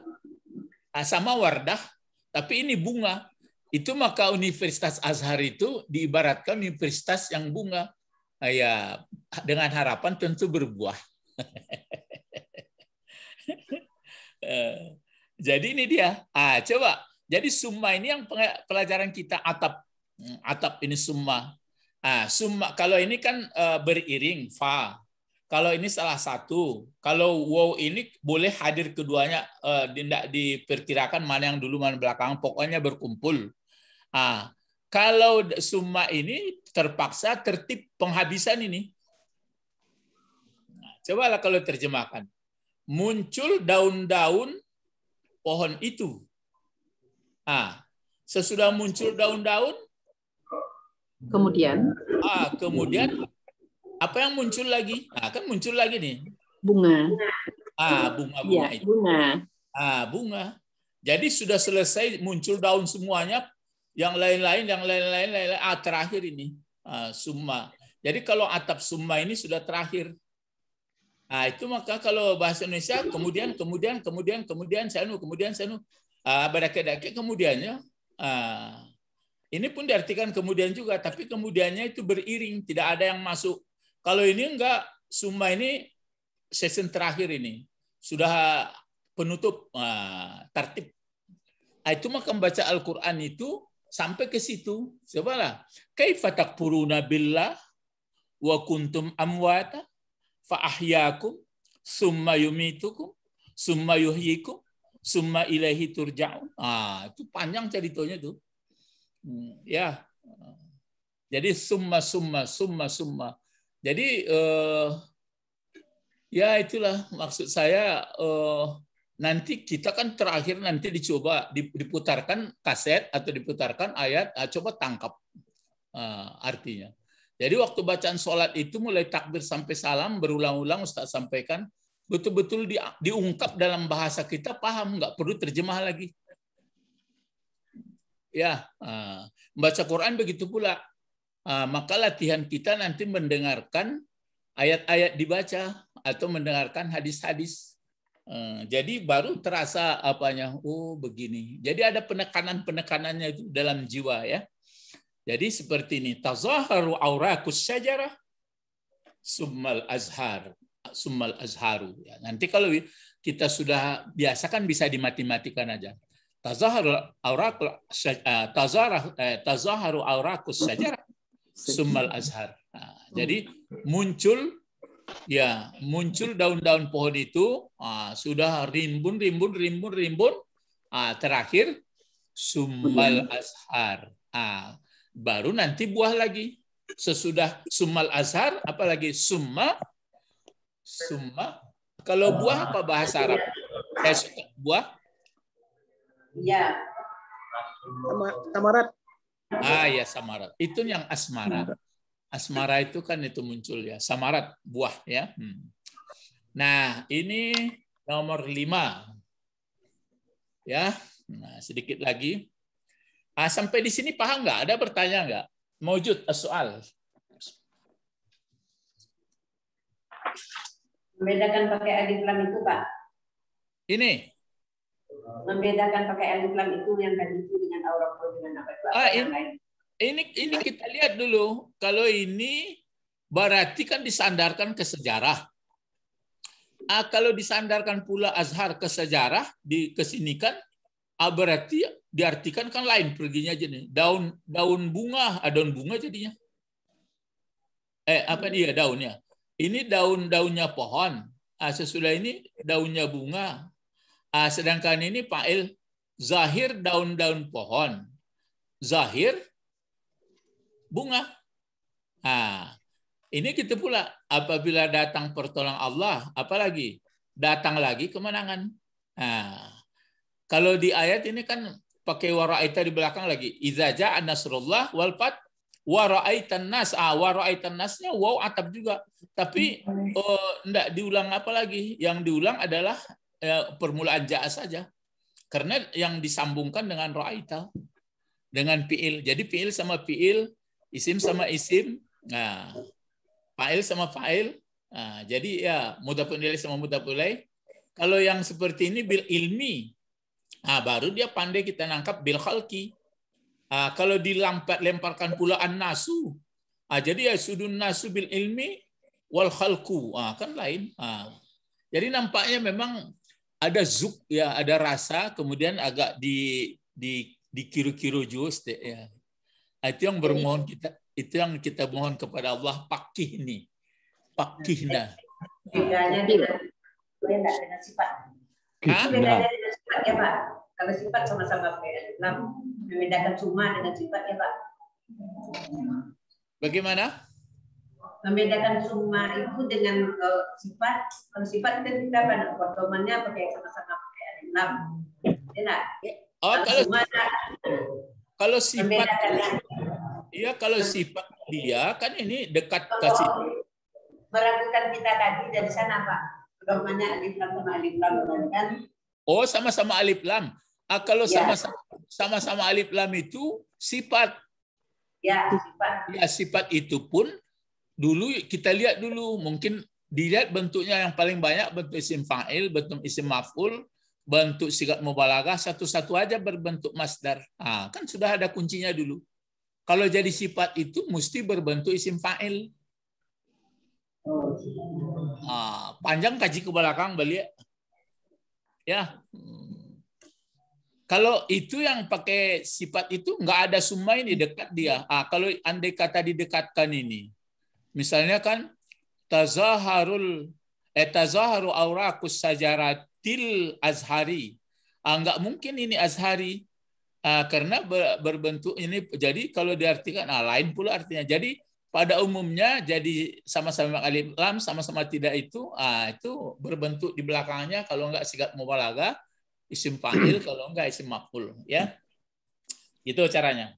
Ah, sama Wardah, tapi ini bunga. Itu maka Universitas Azhar itu diibaratkan universitas yang bunga ya dengan harapan tentu berbuah. Eh, jadi ini dia. Ah, coba. Jadi summa ini yang pelajaran kita atap hmm, atap ini summa. Ah, summa kalau ini kan eh, beriring fa. Kalau ini salah satu, kalau wow ini boleh hadir keduanya, eh, tidak diperkirakan mana yang dulu mana belakang. pokoknya berkumpul. Ah, kalau summa ini terpaksa tertib penghabisan ini. Nah, lah kalau terjemahkan. Muncul daun-daun pohon itu. Ah, sesudah muncul daun-daun, kemudian ah kemudian apa yang muncul lagi? Ah, kan muncul lagi nih. Bunga. Ah, bunga-bunga ya, itu. Bunga. Ah, bunga. Jadi sudah selesai muncul daun semuanya, yang lain-lain, yang lain-lain, lain-lain. Ah, terakhir ini ah, summa. Jadi kalau atap summa ini sudah terakhir. Ah, itu maka kalau bahasa Indonesia kemudian kemudian kemudian kemudian sanu kemudian sanu ah, berakhir dake kemudiannya ah, ini pun diartikan kemudian juga tapi kemudiannya itu beriring tidak ada yang masuk. Kalau ini enggak summa ini season terakhir ini sudah penutup ah, tertib. Ah, itu maka membaca Al-Qur'an itu Sampai ke situ. Cobalah. Kaifa takfuruna billah wa kuntum amwata fa ahyakum summa yumitukum summa yuhyikum summa ilaihi turja'un. Ah, itu panjang ceritanya tuh. Hmm, ya. Jadi summa summa summa summa. Jadi eh, ya itulah maksud saya eh, nanti kita kan terakhir nanti dicoba diputarkan kaset atau diputarkan ayat ah, coba tangkap ah, artinya jadi waktu bacaan sholat itu mulai takbir sampai salam berulang-ulang Ustaz sampaikan betul-betul di, diungkap dalam bahasa kita paham nggak perlu terjemah lagi ya ah, membaca Quran begitu pula maka latihan kita nanti mendengarkan ayat-ayat dibaca atau mendengarkan hadis-hadis Hmm, jadi baru terasa apanya, oh begini. Jadi ada penekanan-penekanannya itu dalam jiwa ya. Jadi seperti ini, tazaharu auraku sejarah summal azhar, summal azharu. Ya, nanti kalau kita sudah biasakan bisa dimatematikan aja. Tazaharu auraku eh, tazarah eh, tazaharu aurakus sejarah summal azhar. Nah, jadi hmm. muncul ya muncul daun-daun pohon itu ah, sudah rimbun rimbun rimbun rimbun ah, terakhir sumal hmm. ashar ah, baru nanti buah lagi sesudah sumal ashar apalagi summa summa kalau ah. buah apa bahasa Arab eh, suka buah ya Tamarat ah ya samarat itu yang asmara Asmara itu kan itu muncul ya, samarat buah ya. Hmm. Nah, ini nomor lima. Ya, nah, sedikit lagi. Ah, sampai di sini paham nggak? Ada bertanya nggak? Mewujud soal. Membedakan pakai alif lam itu, Pak. Ini. Membedakan pakai alif lam itu yang tadi itu dengan aurat dengan apa, itu ah, yang lain ini ini kita lihat dulu. Kalau ini berarti kan disandarkan ke sejarah. Ah, kalau disandarkan pula Azhar ke sejarah di kesinikan, ah, berarti diartikan kan lain perginya aja nih. Daun daun bunga, ah, daun bunga jadinya. Eh apa dia daunnya? Ini daun-daunnya pohon. Ah, sesudah ini daunnya bunga. Ah, sedangkan ini Pak El zahir daun-daun pohon. Zahir bunga. Nah, ini kita gitu pula apabila datang pertolongan Allah, apalagi datang lagi kemenangan. Nah, kalau di ayat ini kan pakai waraita di belakang lagi. izaja ja'a nasrullah wal wara'aitan nas. Ah, wara'aitan nasnya wow atap juga. Tapi oh, enggak diulang apa lagi? Yang diulang adalah eh, permulaan ja'a saja. Karena yang disambungkan dengan ra'aita dengan fiil. Jadi fiil sama fiil Isim sama isim, nah, fa'il sama fa'il. Nah, jadi ya pun ilaih sama mudafun ilaih. Kalau yang seperti ini bil ilmi, nah, baru dia pandai kita nangkap bil khalki. Nah, kalau dilampat lemparkan pula an nasu, nah, jadi ya sudun nasu bil ilmi wal khalku, nah, kan lain. Nah, jadi nampaknya memang ada zuk ya, ada rasa, kemudian agak di di di kiru-kiru jus ya. Itu yang bermohon kita itu yang kita mohon kepada Allah pakih ini. Pakihna. Bedanya tidak beda dengan sifat. Hah? Bedanya dengan sifat ya Pak. Kalau sifat sama-sama beda. Membedakan cuma dengan sifat ya Pak. Bagaimana? Membedakan cuma itu dengan uh, sifat. Kalau sifat kita tidak pada potongannya pakai sama-sama pakai enam. Enak. Oh, kalau, kalau sifat Iya kalau sifat dia kan ini dekat kasih. Meragukan kita tadi dari sana Pak. Romanya alif lam sama alif lam kan? Oh sama-sama alif lam. Ah, kalau ya. sama-sama ya. alif lam itu sifat. Ya sifat. Ya sifat itu pun dulu kita lihat dulu mungkin dilihat bentuknya yang paling banyak bentuk isim fa'il, bentuk isim maf'ul, bentuk sigat mubalaghah satu-satu aja berbentuk masdar. Ah, kan sudah ada kuncinya dulu. Kalau jadi sifat itu mesti berbentuk isim fa'il. Ah, panjang kaji ke belakang beli Ya. Kalau itu yang pakai sifat itu nggak ada summa ini dekat dia. Ah, kalau andai kata didekatkan ini. Misalnya kan tazaharul etazaharu eh, aurakus sajaratil azhari. Ah, nggak mungkin ini azhari Uh, karena berbentuk ini jadi kalau diartikan nah lain pula artinya. Jadi pada umumnya jadi sama-sama alif lam sama-sama tidak itu uh, itu berbentuk di belakangnya kalau enggak sigat mubalaga isim panggil kalau enggak isim maf'ul ya. Itu caranya.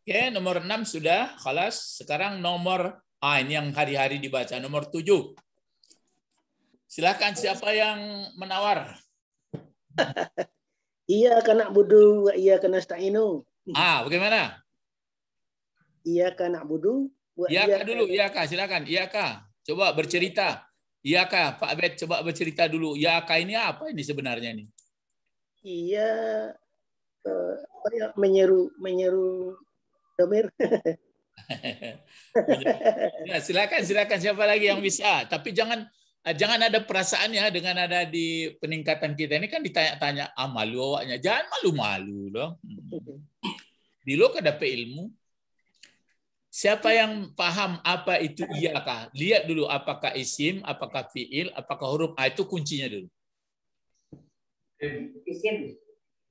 Oke, nomor 6 sudah kelas. Sekarang nomor ah ini yang hari-hari dibaca nomor 7. Silakan siapa yang menawar? Iya kena budu, iya kena stainu. Ah, bagaimana? Iya kena budu. Iya ka dulu, iya kak silakan, iya kak Coba bercerita. Iya kak Pak Bet coba bercerita dulu. Iya kak ini apa ini sebenarnya ini? Iya eh, ya, menyeru menyeru domir. nah, silakan silakan siapa lagi yang bisa, tapi jangan Ah, jangan ada perasaan ya dengan ada di peningkatan kita ini kan ditanya-tanya ah malu awaknya jangan malu-malu loh di lo kada ilmu siapa yang paham apa itu iyakah lihat dulu apakah isim apakah fiil apakah huruf ah itu kuncinya dulu isim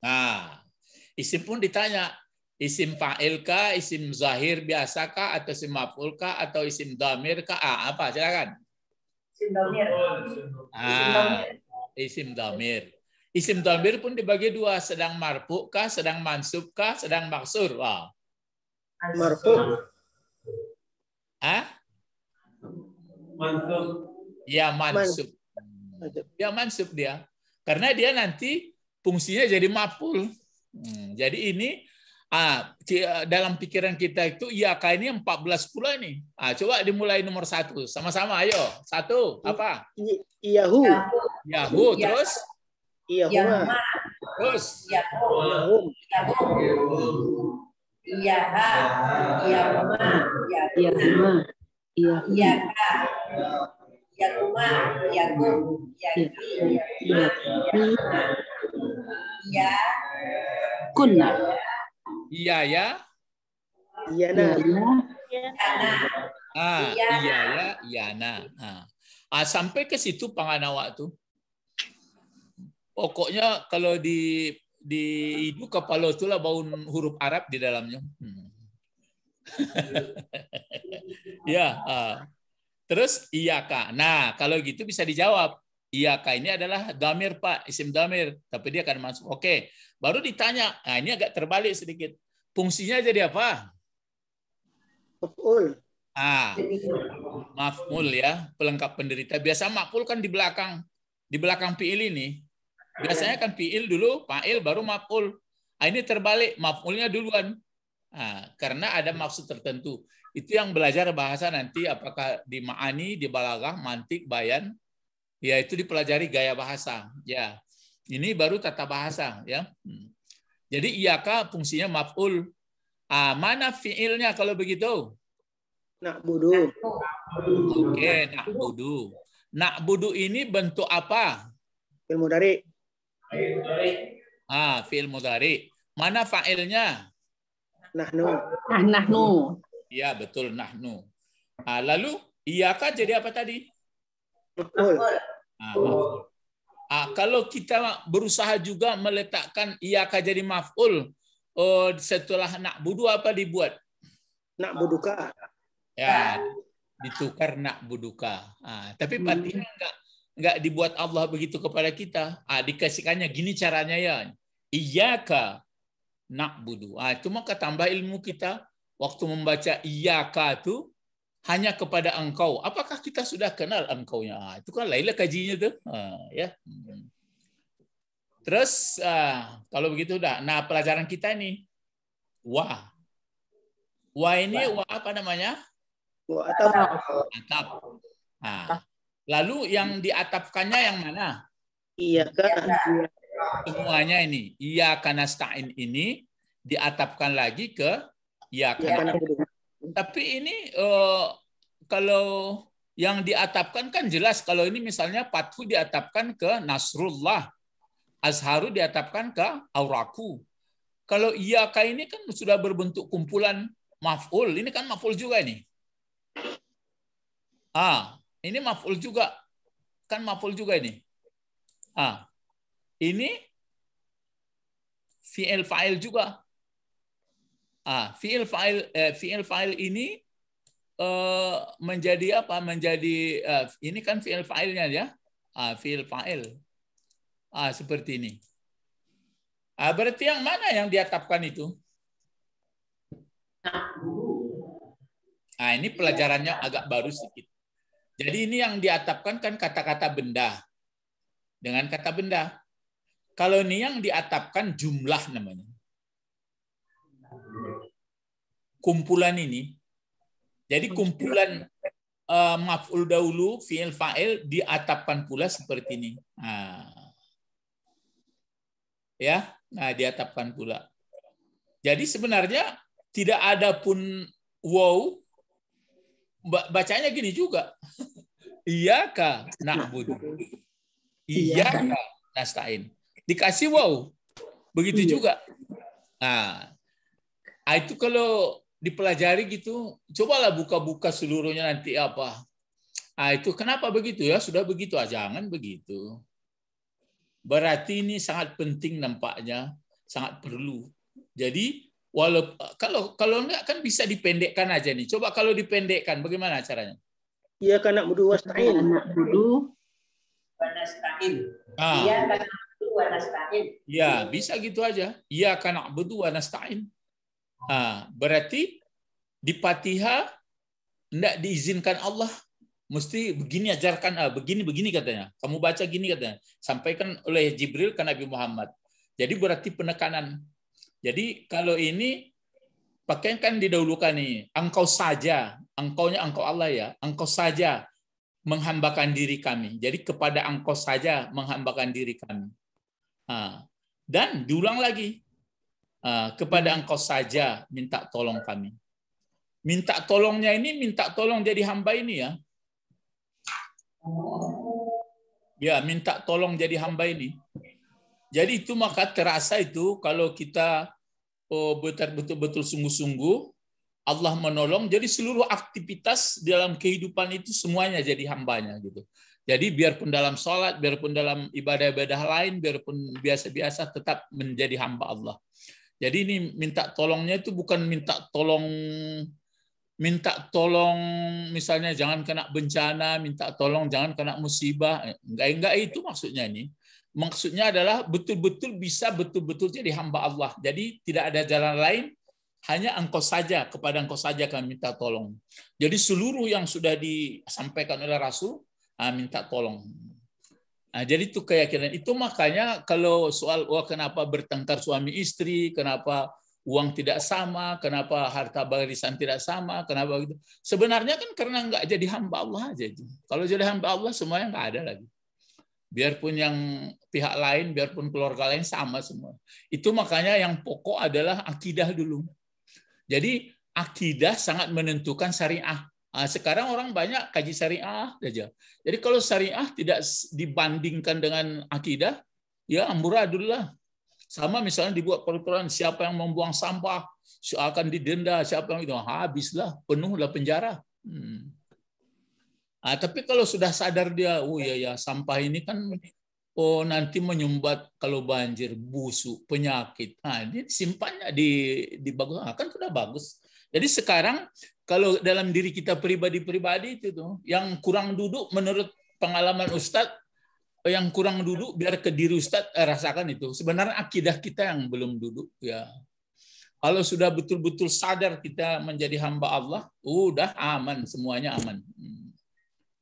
nah isim pun ditanya isim fa'il kah isim zahir biasa kah atau isim maf'ul kah atau isim damir kah ah, apa silakan Isim damir. Ah, isim damir. pun dibagi dua, sedang marfu kah, sedang mansub kah, sedang maksur. Wow. Marfu. Ah? Mansub. Ya mansub. Ya mansub dia. Karena dia nanti fungsinya jadi mapul. Hmm, jadi ini Ah, dalam pikiran kita itu IAK ini 14 pula nih. Ah, coba dimulai nomor satu. Sama-sama, ayo. Satu, apa? Iyahu. Iyahu, terus? Iyahu. Terus? Iyahu. Iyaha. Iyahuma. Iyahuma. Iyaka. Iyakuma. Iyaku. Iyaki. Iyaki. Iya. Kunna. Iya ya. Iya Iya Ah, iya ya, iya na, ah. ah, sampai ke situ panganawa tuh. Pokoknya kalau di di ibu kepala itulah bau huruf Arab di dalamnya. Hmm. ya, ah. terus iya kak. Nah kalau gitu bisa dijawab. Iya kak ini adalah damir Pak, isim damir. Tapi dia akan masuk. Oke. Baru ditanya. Nah, ini agak terbalik sedikit. Fungsinya jadi apa? Maf'ul. Ah, maf'ul ya, pelengkap penderita. Biasa maf'ul kan di belakang. Di belakang piil ini. Biasanya kan piil dulu, fa'il baru maf'ul. Nah, ini terbalik, maf'ulnya duluan. Nah, karena ada maksud tertentu. Itu yang belajar bahasa nanti apakah di ma'ani, di balagah, mantik, bayan, ya itu dipelajari gaya bahasa. Ya, ini baru tata bahasa. Ya, hmm. jadi iya iyaka fungsinya maf'ul. Ah, mana fiilnya kalau begitu? Nak budu. Oke, nak budu. Nak budu ini bentuk apa? ilmu dari Ah, fiil mudari. Mana fa'ilnya? Nahnu. Nah, nahnu. ya betul nahnu. Ah, lalu iya iyaka jadi apa tadi? Ah, betul. Ah, kalau kita berusaha juga meletakkan ia akan jadi maf'ul oh, setelah nak budu apa dibuat? Nak buduka. Ya, ditukar nak buduka. Ah, tapi hmm. patinya enggak enggak dibuat Allah begitu kepada kita. Ah, dikasihkannya gini caranya ya. Iyaka nak budu. Ah, itu maka tambah ilmu kita waktu membaca iyaka itu hanya kepada engkau. Apakah kita sudah kenal engkaunya? Ah, itu kan lainlah kajinya tuh. Ah, ya. Hmm. Terus ah, kalau begitu dah. Nah, pelajaran kita ini wah. Wah ini wah apa namanya? Wah, atap. Atap. Ah. Lalu yang diatapkannya yang mana? Iya kan. Semuanya ini. Iya karena stain ini diatapkan lagi ke iya karena iya, tapi ini uh, kalau yang diatapkan kan jelas kalau ini misalnya patuh diatapkan ke Nasrullah, Azharu diatapkan ke Auraku. Kalau Iyaka ini kan sudah berbentuk kumpulan maf'ul, ini kan maf'ul juga ini. Ah, ini maf'ul juga. Kan maf'ul juga ini. Ah, ini fi'il fa'il juga. Ah, fiil fa'il eh, fiil fa'il ini eh, menjadi apa? Menjadi eh, ini kan fiil fa'ilnya ya. Ah, fiil fa'il. Ah, seperti ini. Ah, berarti yang mana yang diatapkan itu? Ah, ini pelajarannya agak baru sedikit. Jadi ini yang diatapkan kan kata-kata benda. Dengan kata benda. Kalau ini yang diatapkan jumlah namanya kumpulan ini. Jadi kumpulan uh, maf'ul dahulu, fi'il fa'il diatapkan pula seperti ini. Nah. Ya, nah diatapkan pula. Jadi sebenarnya tidak ada pun wow bacanya gini juga. iya ka na'budu. Iya ka nasta'in. Dikasih wow. Begitu iya. juga. Nah, itu kalau dipelajari gitu, cobalah buka-buka seluruhnya nanti apa. Ah itu kenapa begitu ya? Sudah begitu ah jangan begitu. Berarti ini sangat penting nampaknya, sangat perlu. Jadi walau kalau kalau enggak kan bisa dipendekkan aja nih. Coba kalau dipendekkan bagaimana caranya? Iya karena budu wastain. Anak budu wanastain. Ah. Iya kan budu wanastain. Iya, bisa gitu aja. Iya karena budu wanastain. Ah, berarti di Patiha tidak diizinkan Allah mesti begini ajarkan ah, begini begini katanya. Kamu baca gini katanya. Sampaikan oleh Jibril ke Nabi Muhammad. Jadi berarti penekanan. Jadi kalau ini pakai kan didahulukan nih. Engkau saja, engkaunya engkau Allah ya. Engkau saja menghambakan diri kami. Jadi kepada engkau saja menghambakan diri kami. dan diulang lagi Eh, kepada hmm. engkau saja minta tolong kami. Minta tolongnya ini minta tolong jadi hamba ini ya. Ya, minta tolong jadi hamba ini. Jadi itu maka terasa itu kalau kita oh, betul-betul sungguh-sungguh Allah menolong. Jadi seluruh aktivitas dalam kehidupan itu semuanya jadi hambanya gitu. Jadi biarpun dalam sholat, biarpun dalam ibadah-ibadah lain, biarpun biasa-biasa tetap menjadi hamba Allah. Jadi ini minta tolongnya itu bukan minta tolong minta tolong misalnya jangan kena bencana, minta tolong jangan kena musibah. Enggak enggak itu maksudnya ini. Maksudnya adalah betul-betul bisa betul-betul jadi hamba Allah. Jadi tidak ada jalan lain, hanya engkau saja kepada engkau saja kami minta tolong. Jadi seluruh yang sudah disampaikan oleh Rasul ah, minta tolong. Nah, jadi itu keyakinan itu makanya kalau soal wah kenapa bertengkar suami istri, kenapa uang tidak sama, kenapa harta barisan tidak sama, kenapa gitu. Sebenarnya kan karena nggak jadi hamba Allah aja Kalau jadi hamba Allah semuanya nggak ada lagi. Biarpun yang pihak lain, biarpun keluarga lain sama semua. Itu makanya yang pokok adalah akidah dulu. Jadi akidah sangat menentukan syariah. Nah, sekarang orang banyak kaji syariah saja. Jadi kalau syariah tidak dibandingkan dengan akidah, ya amburadullah. lah. Sama misalnya dibuat peraturan siapa yang membuang sampah akan didenda, siapa yang itu habislah, penuhlah penjara. Hmm. Ah, tapi kalau sudah sadar dia, oh ya ya sampah ini kan oh nanti menyumbat kalau banjir, busuk, penyakit. nah, ini simpannya di di bagus, akan ah, kan sudah bagus. Jadi sekarang kalau dalam diri kita pribadi-pribadi itu tuh, yang kurang duduk menurut pengalaman Ustadz, yang kurang duduk biar ke diri Ustadz eh, rasakan itu. Sebenarnya akidah kita yang belum duduk ya. Kalau sudah betul-betul sadar kita menjadi hamba Allah, udah aman semuanya aman. Hmm.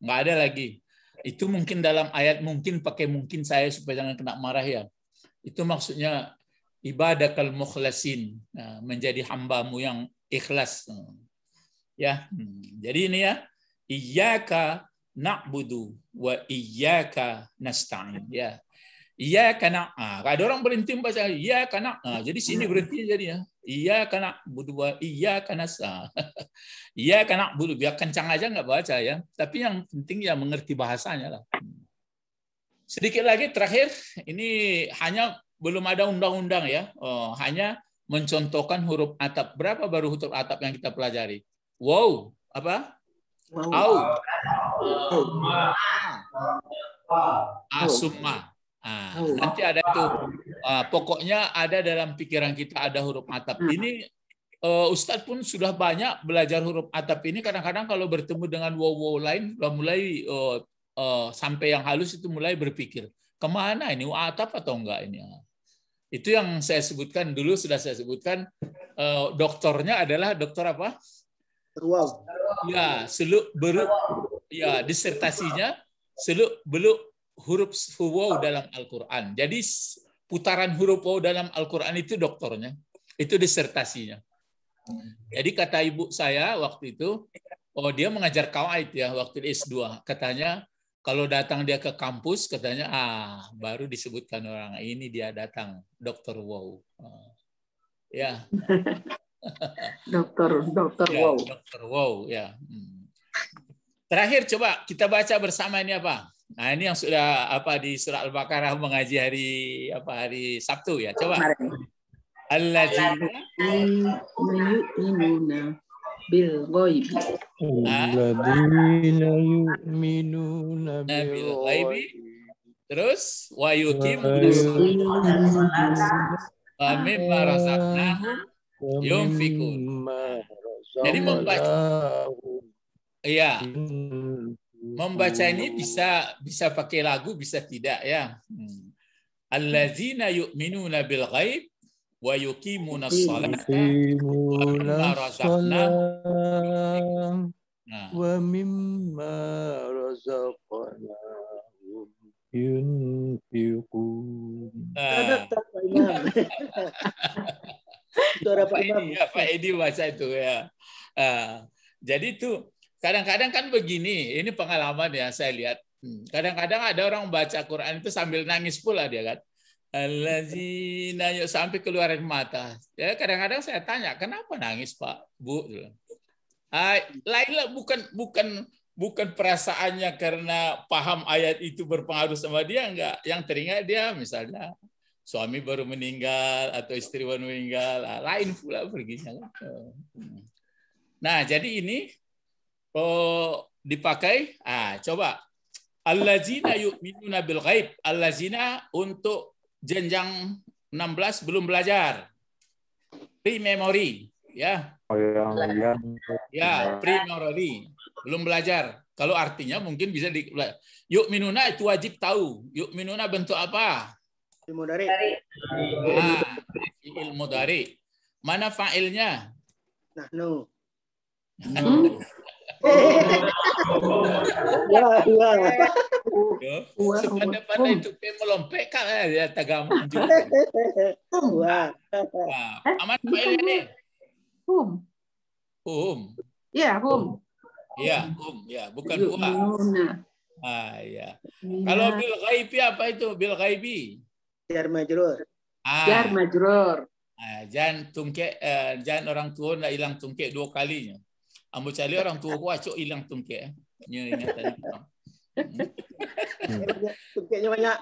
Nggak ada lagi. Itu mungkin dalam ayat mungkin pakai mungkin saya supaya jangan kena marah ya. Itu maksudnya ibadakal mukhlasin nah, menjadi hambamu yang ikhlas ya hmm. jadi ini ya iyyaka na'budu wa iyyaka nasta'in ya iyyaka na ah, ada orang berhenti baca iyyaka na ah. jadi sini berhenti jadi ya iyyaka na'budu wa iyyaka nasta'in iyyaka na'budu biar kencang aja nggak baca ya tapi yang penting ya mengerti bahasanya lah hmm. sedikit lagi terakhir ini hanya belum ada undang-undang ya, oh, hanya mencontohkan huruf atap. Berapa baru huruf atap yang kita pelajari? Wow, apa? Wow. Au. Asuma. Ah, ah, nanti ada itu. Uh, pokoknya ada dalam pikiran kita ada huruf atap. Hmm. Ini uh, Ustadz pun sudah banyak belajar huruf atap ini. Kadang-kadang kalau bertemu dengan wow-wow lain, sudah mulai uh, sampai yang halus itu mulai berpikir kemana ini atap atau enggak ini? Itu yang saya sebutkan dulu sudah saya sebutkan eh, doktornya adalah dokter apa? Ruang. Ya, seluk beruk ya disertasinya seluk beluk huruf huwau dalam Al-Qur'an. Jadi putaran huruf huwau dalam Al-Qur'an itu doktornya. Itu disertasinya. Jadi kata ibu saya waktu itu, oh dia mengajar kawaid ya waktu di S2. Katanya kalau datang dia ke kampus, katanya, ah, baru disebutkan orang ini dia datang, dokter wow. Ya. dokter, dokter ya, wow. Dokter wow, ya. Hmm. Terakhir coba kita baca bersama ini apa? Nah ini yang sudah apa di surat Al-Baqarah mengaji hari apa hari Sabtu ya. Coba. Alladzina bil ghaibi. alladziina ah. yu'minuuna eh, bil ghaibi. Terus wa yuqimuna wa mimma razaqnahum yunfiqun Jadi membaca Iya. Membaca ini bisa bisa pakai lagu bisa tidak ya. Hmm. alladziina yu'minuuna bil ghaibi wa yuqimuna sholata nah. wa mimma razaqnahum yunfiqun. Nah. Suara Pak Imam. Ya, Pak Edi baca itu ya. Uh, jadi itu kadang-kadang kan begini, ini pengalaman ya saya lihat. Hmm, kadang-kadang ada orang baca Quran itu sambil nangis pula dia kan. Alazina yuk sampai keluar air mata. Ya kadang-kadang saya tanya, kenapa nangis Pak, Bu? Ah, Laila bukan bukan bukan perasaannya karena paham ayat itu berpengaruh sama dia enggak. Yang teringat dia misalnya suami baru meninggal atau istri baru meninggal, ah, lain pula perginya. Nah, jadi ini oh dipakai ah coba allazina yu'minuna bil ghaib allazina untuk jenjang 16 belum belajar. Pre-memory, ya. Oh ya, ya. Ya, pre-memory, belum belajar. Kalau artinya mungkin bisa di Yuk minuna itu wajib tahu. Yuk minuna bentuk apa? Ilmu dari. Nah, ilmu dari. Mana failnya? Nah, no. Wah, wah. Sepandai-pandai itu melompat kan eh, ya tagam. Wah. Aman Pak ini. Hum. Hum. Ya, hum. Ya, hum. Ya, bukan iya, huwa. Ah, ya. Kalau bil ghaibi apa itu? Bil ghaibi. Jar majrur. Ah. Jar majrur. Ah, jangan tungke, eh, jangan orang tua tidak hilang tungke dua kalinya. Ambo cari orang tua ku acok hilang tungkek. Eh. Ya ingatan kita. Tungkeknya banyak.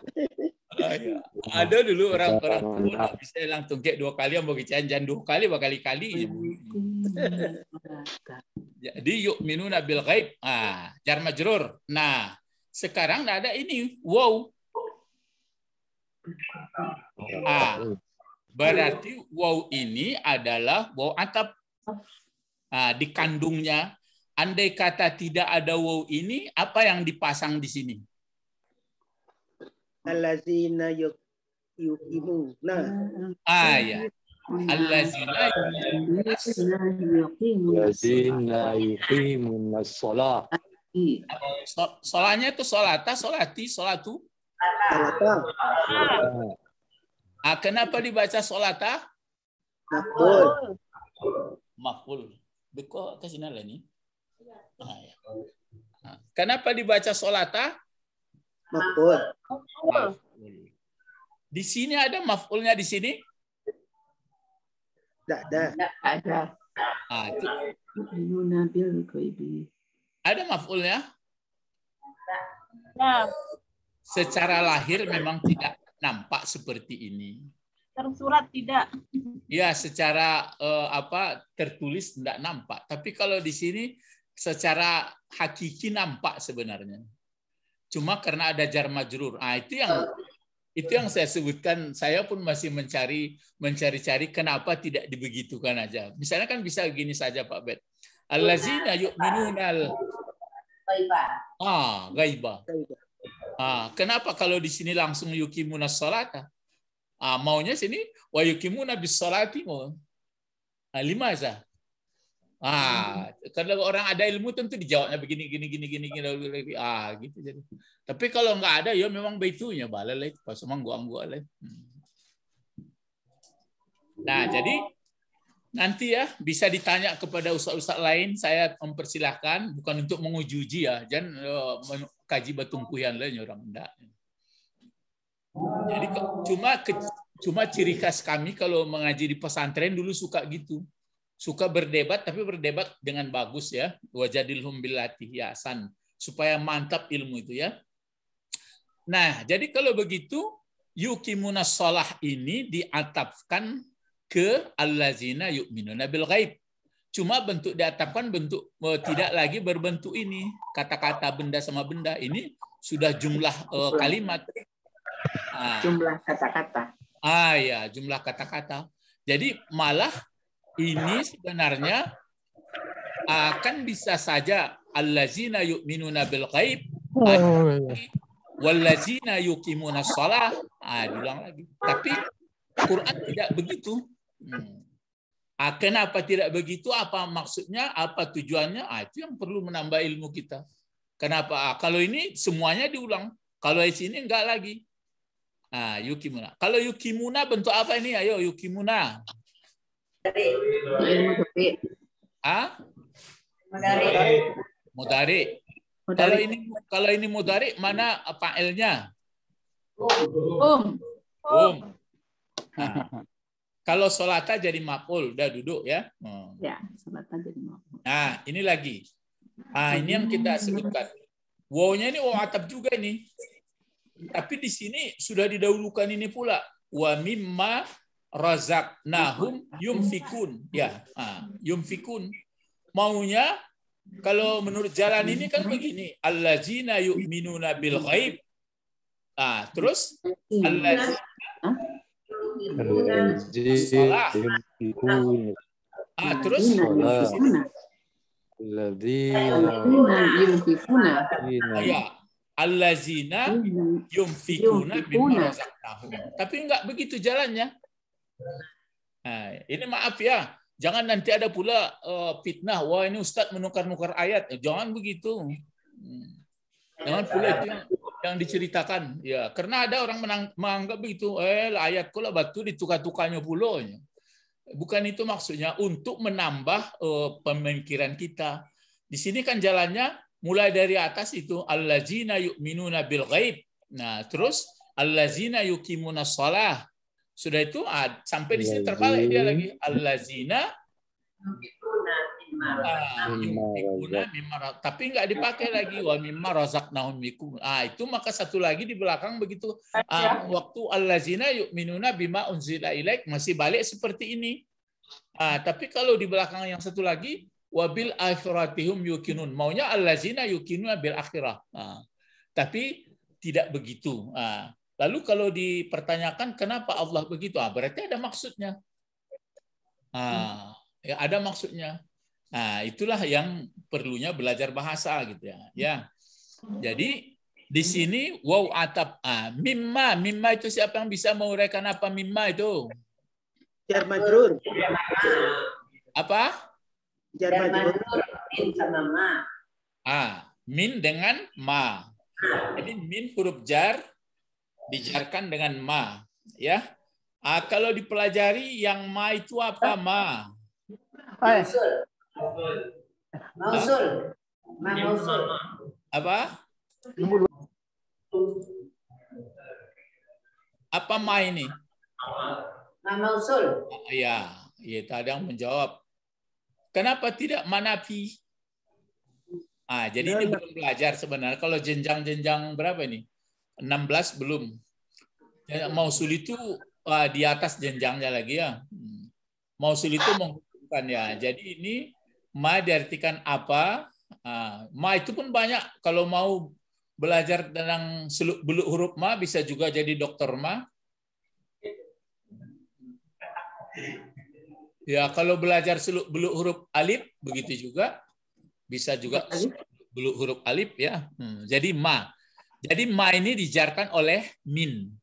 Ada dulu orang orang tua nak bisa hilang tungkek dua kali, ambo kecanjan dua kali, berkali-kali. Jadi yuk minuna nabil gaib. Ah, jar majrur. Nah, sekarang ada ini. Wow. Ah, berarti wow ini adalah wow atap uh, di kandungnya, andai kata tidak ada wow ini, apa yang dipasang di sini? yukimu. Nah, Ah ya. Alazina yukimu shalah. Solatnya itu solata, solati, solatu. Solata. Ah, kenapa dibaca solata? Makul. Makul. Beko kasinala ni? Iya. Ah, ya. Kenapa dibaca solata? Maf'ul. Di sini ada maf'ulnya di sini? Tidak ada. Tidak ada. Ah, ada maf'ulnya? Tidak. Secara lahir memang tidak nampak seperti ini tersurat tidak. Ya, secara eh, apa tertulis tidak nampak. Tapi kalau di sini secara hakiki nampak sebenarnya. Cuma karena ada jar majrur. Ah, itu yang itu yang saya sebutkan. Saya pun masih mencari mencari-cari kenapa tidak dibegitukan aja. Misalnya kan bisa gini saja Pak Bet. Allazina yu'minunal Ah, gaiba. Ah, kenapa kalau di sini langsung yuki salata? Ah, maunya sini wa yukimuna bis salati mo. Ah, ah hmm. kalau orang ada ilmu tentu dijawabnya begini gini gini gini gini lagi. ah gitu jadi. Tapi kalau nggak ada ya memang begitunya. balai lagi, pas memang gua gua lah. Hmm. Nah, jadi nanti ya bisa ditanya kepada ustaz-ustaz lain saya mempersilahkan bukan untuk menguji ya jangan eh, uh, kaji batungkuyan lain orang enggak jadi cuma cuma ciri khas kami kalau mengaji di pesantren dulu suka gitu. Suka berdebat tapi berdebat dengan bagus ya. Wajadilhum billatih hiasan supaya mantap ilmu itu ya. Nah, jadi kalau begitu yukimuna sholah ini diatapkan ke allazina yu'minuna bil ghaib. Cuma bentuk diatapkan bentuk e, tidak lagi berbentuk ini, kata-kata benda sama benda. Ini sudah jumlah e, kalimat Ah. Jumlah kata-kata. Ah ya, jumlah kata-kata. Jadi malah ini sebenarnya akan bisa saja allazina yu'minuna bil ghaib oh, iya. wallazina yuqimuna shalah. Ah, diulang lagi. Tapi Quran tidak begitu. Hmm. Ah, kenapa tidak begitu? Apa maksudnya? Apa tujuannya? Ah, itu yang perlu menambah ilmu kita. Kenapa? Ah, kalau ini semuanya diulang. Kalau di sini enggak lagi. Ah, yukimuna. Kalau yukimuna bentuk apa ini? Ayo yukimuna. Dari. Ah? Mudari. Mudari. Kalau ini kalau ini mudari mana Elnya? Um. Um. Nah. Kalau solata jadi makul. udah duduk ya. Hmm. Ya, solata jadi makul. Nah, ini lagi. Ah, ini yang kita sebutkan. Wow-nya ini wow atap juga ini. Tapi di sini sudah didahulukan ini pula. Wa mimma razaqnahum yumfikun. Ya, ah, yumfikun. Maunya kalau menurut jalan ini kan begini, allazina yu'minuna bil ghaib. Ah, terus allazina Ah, terus allazina yunfikuna. Ya, Allazina iya. yumfikuna bima Tapi enggak begitu jalannya. Nah, ini maaf ya. Jangan nanti ada pula uh, fitnah. Wah ini Ustadz menukar-nukar ayat. Eh, jangan begitu. Hmm. Jangan pula itu yang, diceritakan. Ya, karena ada orang menang, menganggap begitu. Eh ayat kula batu ditukar-tukarnya pula. Bukan itu maksudnya untuk menambah uh, pemikiran kita. Di sini kan jalannya mulai dari atas itu allazina yu'minuna bil ghaib. Nah, terus allazina yuqimuna shalah. Sudah itu ah, sampai di sini terbalik dia lagi allazina Ah, tapi nggak dipakai lagi wa mimma razaqnahum yakum. Ah itu maka satu lagi di belakang begitu ah, iya. waktu allazina yu'minuna bima unzila ilaik masih balik seperti ini. Ah tapi kalau di belakang yang satu lagi wabil akhiratihum yukinun. Maunya allazina yukinun bil akhirah. Nah, tapi tidak begitu. Nah, lalu kalau dipertanyakan kenapa Allah begitu, ah, berarti ada maksudnya. Ah, ya ada maksudnya. Nah, itulah yang perlunya belajar bahasa gitu ya. Ya. Jadi di sini wow atap ah, mimma mimma itu siapa yang bisa menguraikan apa mimma itu? Jar majrur. Apa? Jarma min sama ma. Ah, min dengan ma. Jadi min huruf jar dijarkan dengan ma, ya. Ah, kalau dipelajari yang ma itu apa ma? Ya? Mausul. Mausul. Ma mausul. Apa? Apa ma ini? Ma mausul. Ah, ya, ya tadi yang menjawab Kenapa tidak manapi? Ah, jadi ya, ini ya. belum belajar sebenarnya. Kalau jenjang-jenjang berapa ini? 16 belum. Ya, hmm. Mau sulit itu uh, di atas jenjangnya lagi ya. Hmm. Mau sulit itu menghubungkan ya. Jadi ini ma diartikan apa? Uh, ma itu pun banyak. Kalau mau belajar tentang seluk beluk huruf ma bisa juga jadi dokter ma. Ya, kalau belajar seluk beluk huruf alif begitu juga bisa juga beluk huruf alif ya. Hmm, jadi ma. Jadi ma ini dijarkan oleh min.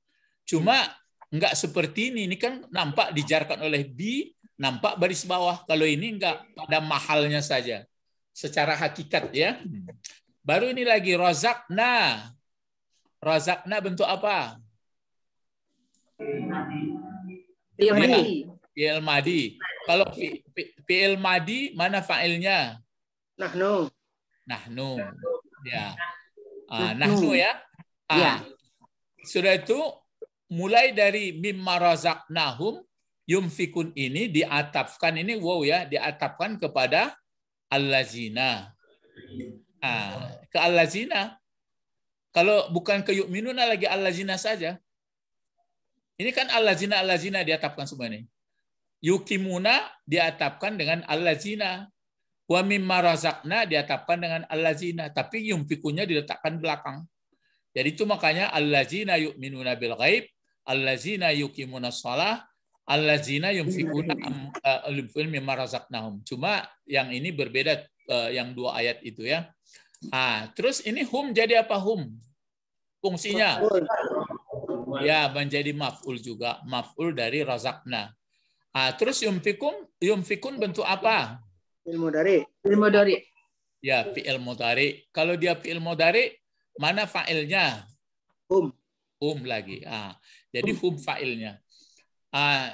Cuma enggak seperti ini. Ini kan nampak dijarkan oleh bi, nampak baris bawah. Kalau ini enggak pada mahalnya saja. Secara hakikat ya. Hmm. Baru ini lagi rozakna. Rozakna bentuk apa? Ilmadi. Ilmadi. Kalau fi'il madi mana fa'ilnya? Nahnu. Nahnu. Ya. Ah, nahnu ya. Ah. Ya. Sudah itu mulai dari mimma razaqnahum yumfikun ini diatapkan ini wow ya diatapkan kepada allazina. Ah, ke allazina. Kalau bukan ke yu'minuna lagi allazina saja. Ini kan allazina allazina diatapkan semua ini. Yukimuna diatapkan dengan allazina. Wa mimma razaqna diatapkan dengan allazina. Tapi yumfikunya diletakkan belakang. Jadi itu makanya allazina yu'minuna bil ghaib, allazina yukimuna shalah, allazina yumfikuna al eh, mimma razaqnahum. Cuma yang ini berbeda eh, yang dua ayat itu ya. Ah, terus ini hum jadi apa hum? Fungsinya. Ya, menjadi maf'ul juga. Maf'ul dari razakna. Ah, terus yumfikum, yumfikun bentuk apa? Fi'il mudari. Fi'il mudari. Ya, fi'il mudari. Kalau dia fi'il mudari, mana fa'ilnya? Um. Um lagi. Ah, jadi um fa'ilnya. Ah,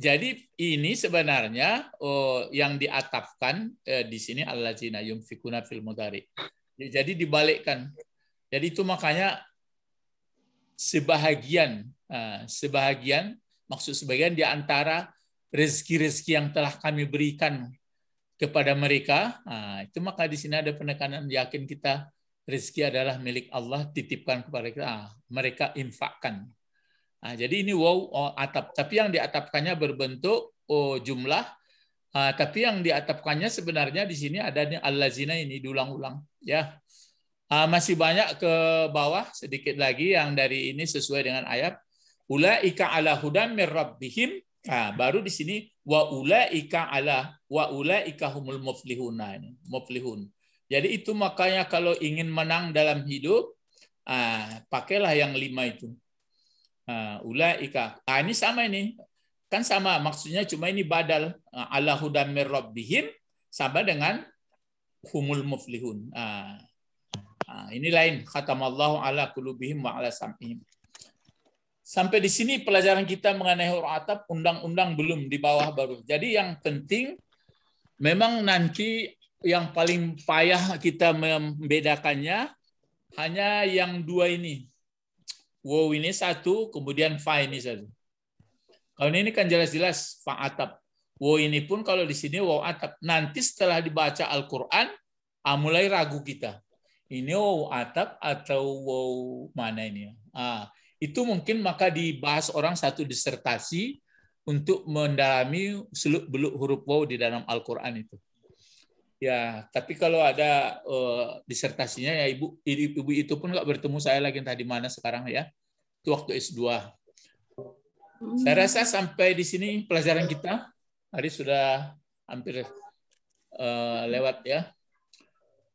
jadi ini sebenarnya oh, yang diatapkan eh, di sini Allah Cina yumfikuna filmodari. mudari. Ya, jadi dibalikkan. Jadi itu makanya sebahagian, eh, sebahagian maksud sebagian di antara rezeki-rezeki yang telah kami berikan kepada mereka. Nah, itu maka di sini ada penekanan yakin kita rezeki adalah milik Allah titipkan kepada kita. Nah, mereka infakkan. Nah, jadi ini wow oh, atap, tapi yang diatapkannya berbentuk oh, jumlah. Nah, tapi yang diatapkannya sebenarnya di sini ada zina ini diulang-ulang ya. Ah, masih banyak ke bawah sedikit lagi yang dari ini sesuai dengan ayat. Ulaika ala hudan mir rabbihim Nah, baru di sini wa ulaika ala wa ulaika humul muflihuna ini, muflihun. Jadi itu makanya kalau ingin menang dalam hidup ah, pakailah yang lima itu. Ah, ulaika. Ah ini sama ini. Kan sama maksudnya cuma ini badal ah, ala hudam mir rabbihim sama dengan humul muflihun. Ah, ah ini lain khatamallahu ala qulubihim wa ala sam'ihim. Sampai di sini pelajaran kita mengenai huruf atap, undang-undang belum di bawah baru. Jadi yang penting memang nanti yang paling payah kita membedakannya hanya yang dua ini. Wow ini satu, kemudian fa ini satu. Kalau ini kan jelas-jelas fa atap. Wow ini pun kalau di sini wow atap. Nanti setelah dibaca Al-Quran, ah, mulai ragu kita. Ini wow atap atau wow mana ini? Ah, itu mungkin maka dibahas orang satu disertasi untuk mendalami seluk beluk huruf waw di dalam Al-Quran itu. Ya, tapi kalau ada uh, disertasinya ya ibu, ibu itu pun nggak bertemu saya lagi entah di mana sekarang ya. Itu waktu S2. Hmm. Saya rasa sampai di sini pelajaran kita hari sudah hampir uh, lewat ya.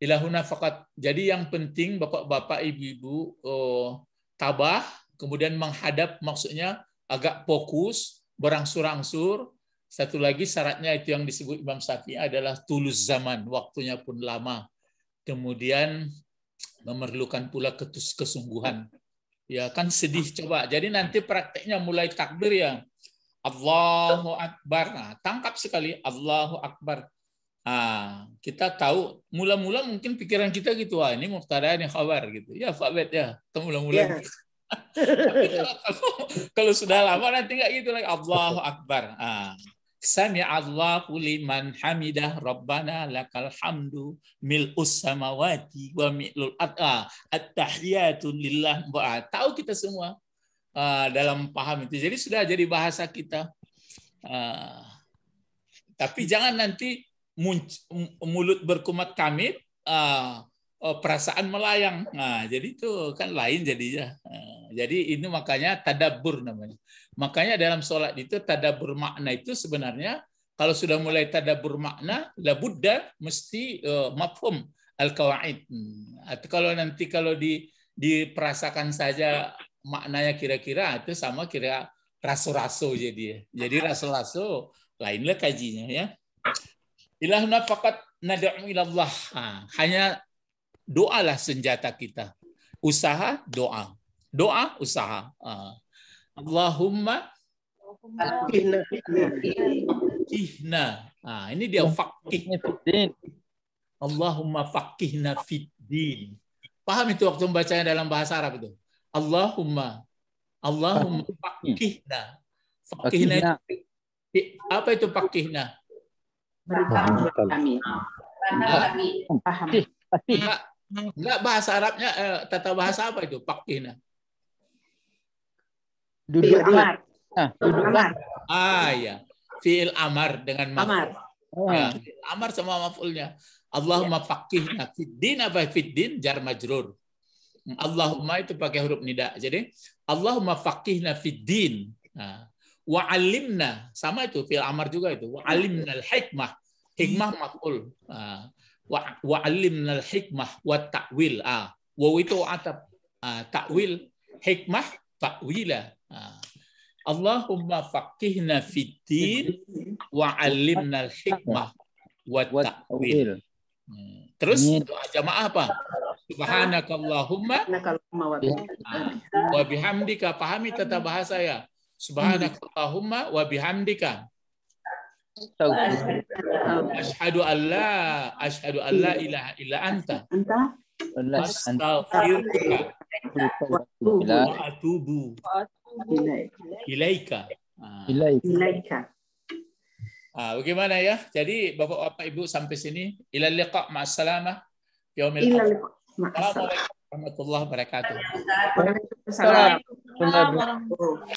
Ilahuna fakat. Jadi yang penting bapak-bapak, ibu-ibu, uh, tabah, kemudian menghadap maksudnya agak fokus, berangsur-angsur. Satu lagi syaratnya itu yang disebut Imam Syafi'i adalah tulus zaman, waktunya pun lama. Kemudian memerlukan pula ketus kesungguhan. Ya kan sedih coba. Jadi nanti prakteknya mulai takbir ya. Allahu Akbar. Nah, tangkap sekali Allahu Akbar. Nah, kita tahu mula-mula mungkin pikiran kita gitu ah ini muftada ini khabar gitu. Ya Fa'bet ya. Kita mula-mula. Yeah kalau, kalau sudah lama nanti nggak gitu lagi. Allahu Akbar. Ah. Sami Allahu liman hamidah Rabbana lakal hamdu mil samawati wa mil'ul at'a ah, at-tahiyatu lillah wa tahu kita semua ah, dalam paham itu. Jadi sudah jadi bahasa kita. Ah. tapi jangan nanti mulut berkumat kamit oh, perasaan melayang. Nah, jadi itu kan lain jadinya. Jadi ini makanya tadabur namanya. Makanya dalam sholat itu tadabur makna itu sebenarnya kalau sudah mulai tadabur makna, Buddha mesti uh, mafhum al-kawaid. Hmm. Atau kalau nanti kalau di diperasakan saja maknanya kira-kira itu sama kira raso-raso jadi ya. Jadi raso-raso lainlah kajinya ya. Ilahuna fakat nad'u ilallah. Hanya doalah senjata kita. Usaha doa doa usaha ah. Allahumma fakihna nah, ini dia fakih Allahumma fakihna fiddin paham itu waktu membacanya dalam bahasa Arab itu Allahumma Allahumma fakihna fakihna apa itu fakihna kami paham enggak bahasa Arabnya eh, tata bahasa apa itu fakihna duduk amar. Ah, duduk amar. Ah, ya. Fi'il amar dengan maf'ul. Amar. Oh. Ya, amar sama maf'ulnya. Allahumma ya. faqihna fid din apa fid din jar majrur. Hmm. Allahumma itu pakai huruf nida. Jadi Allahumma faqihna fid din. Nah, wa alimna sama itu fi'il amar juga itu. Wa alimna al hikmah. Hikmah maf'ul. Nah, wa wa alimna al hikmah wa ta'wil. Ah, wa itu atab. Ah, ta'wil hikmah ta'wila Allahumma faqihna fiddin wa alimna hikmah wa ta'wil. Terus doa jamaah apa? Subhanakallahumma wa bihamdika. Pahami tata bahasa ya. Subhanakallahumma wa bihamdika. Ashadu an la, ashadu an la ilaha illa anta. Astaghfiruka wa atubu. Ilaika. Ah. Ilaika. Ah, bagaimana ya? Jadi Bapak-bapak Ibu sampai sini. ila liqa salama Yaumil akhir. Assalamualaikum warahmatullahi wabarakatuh. Waalaikumsalam.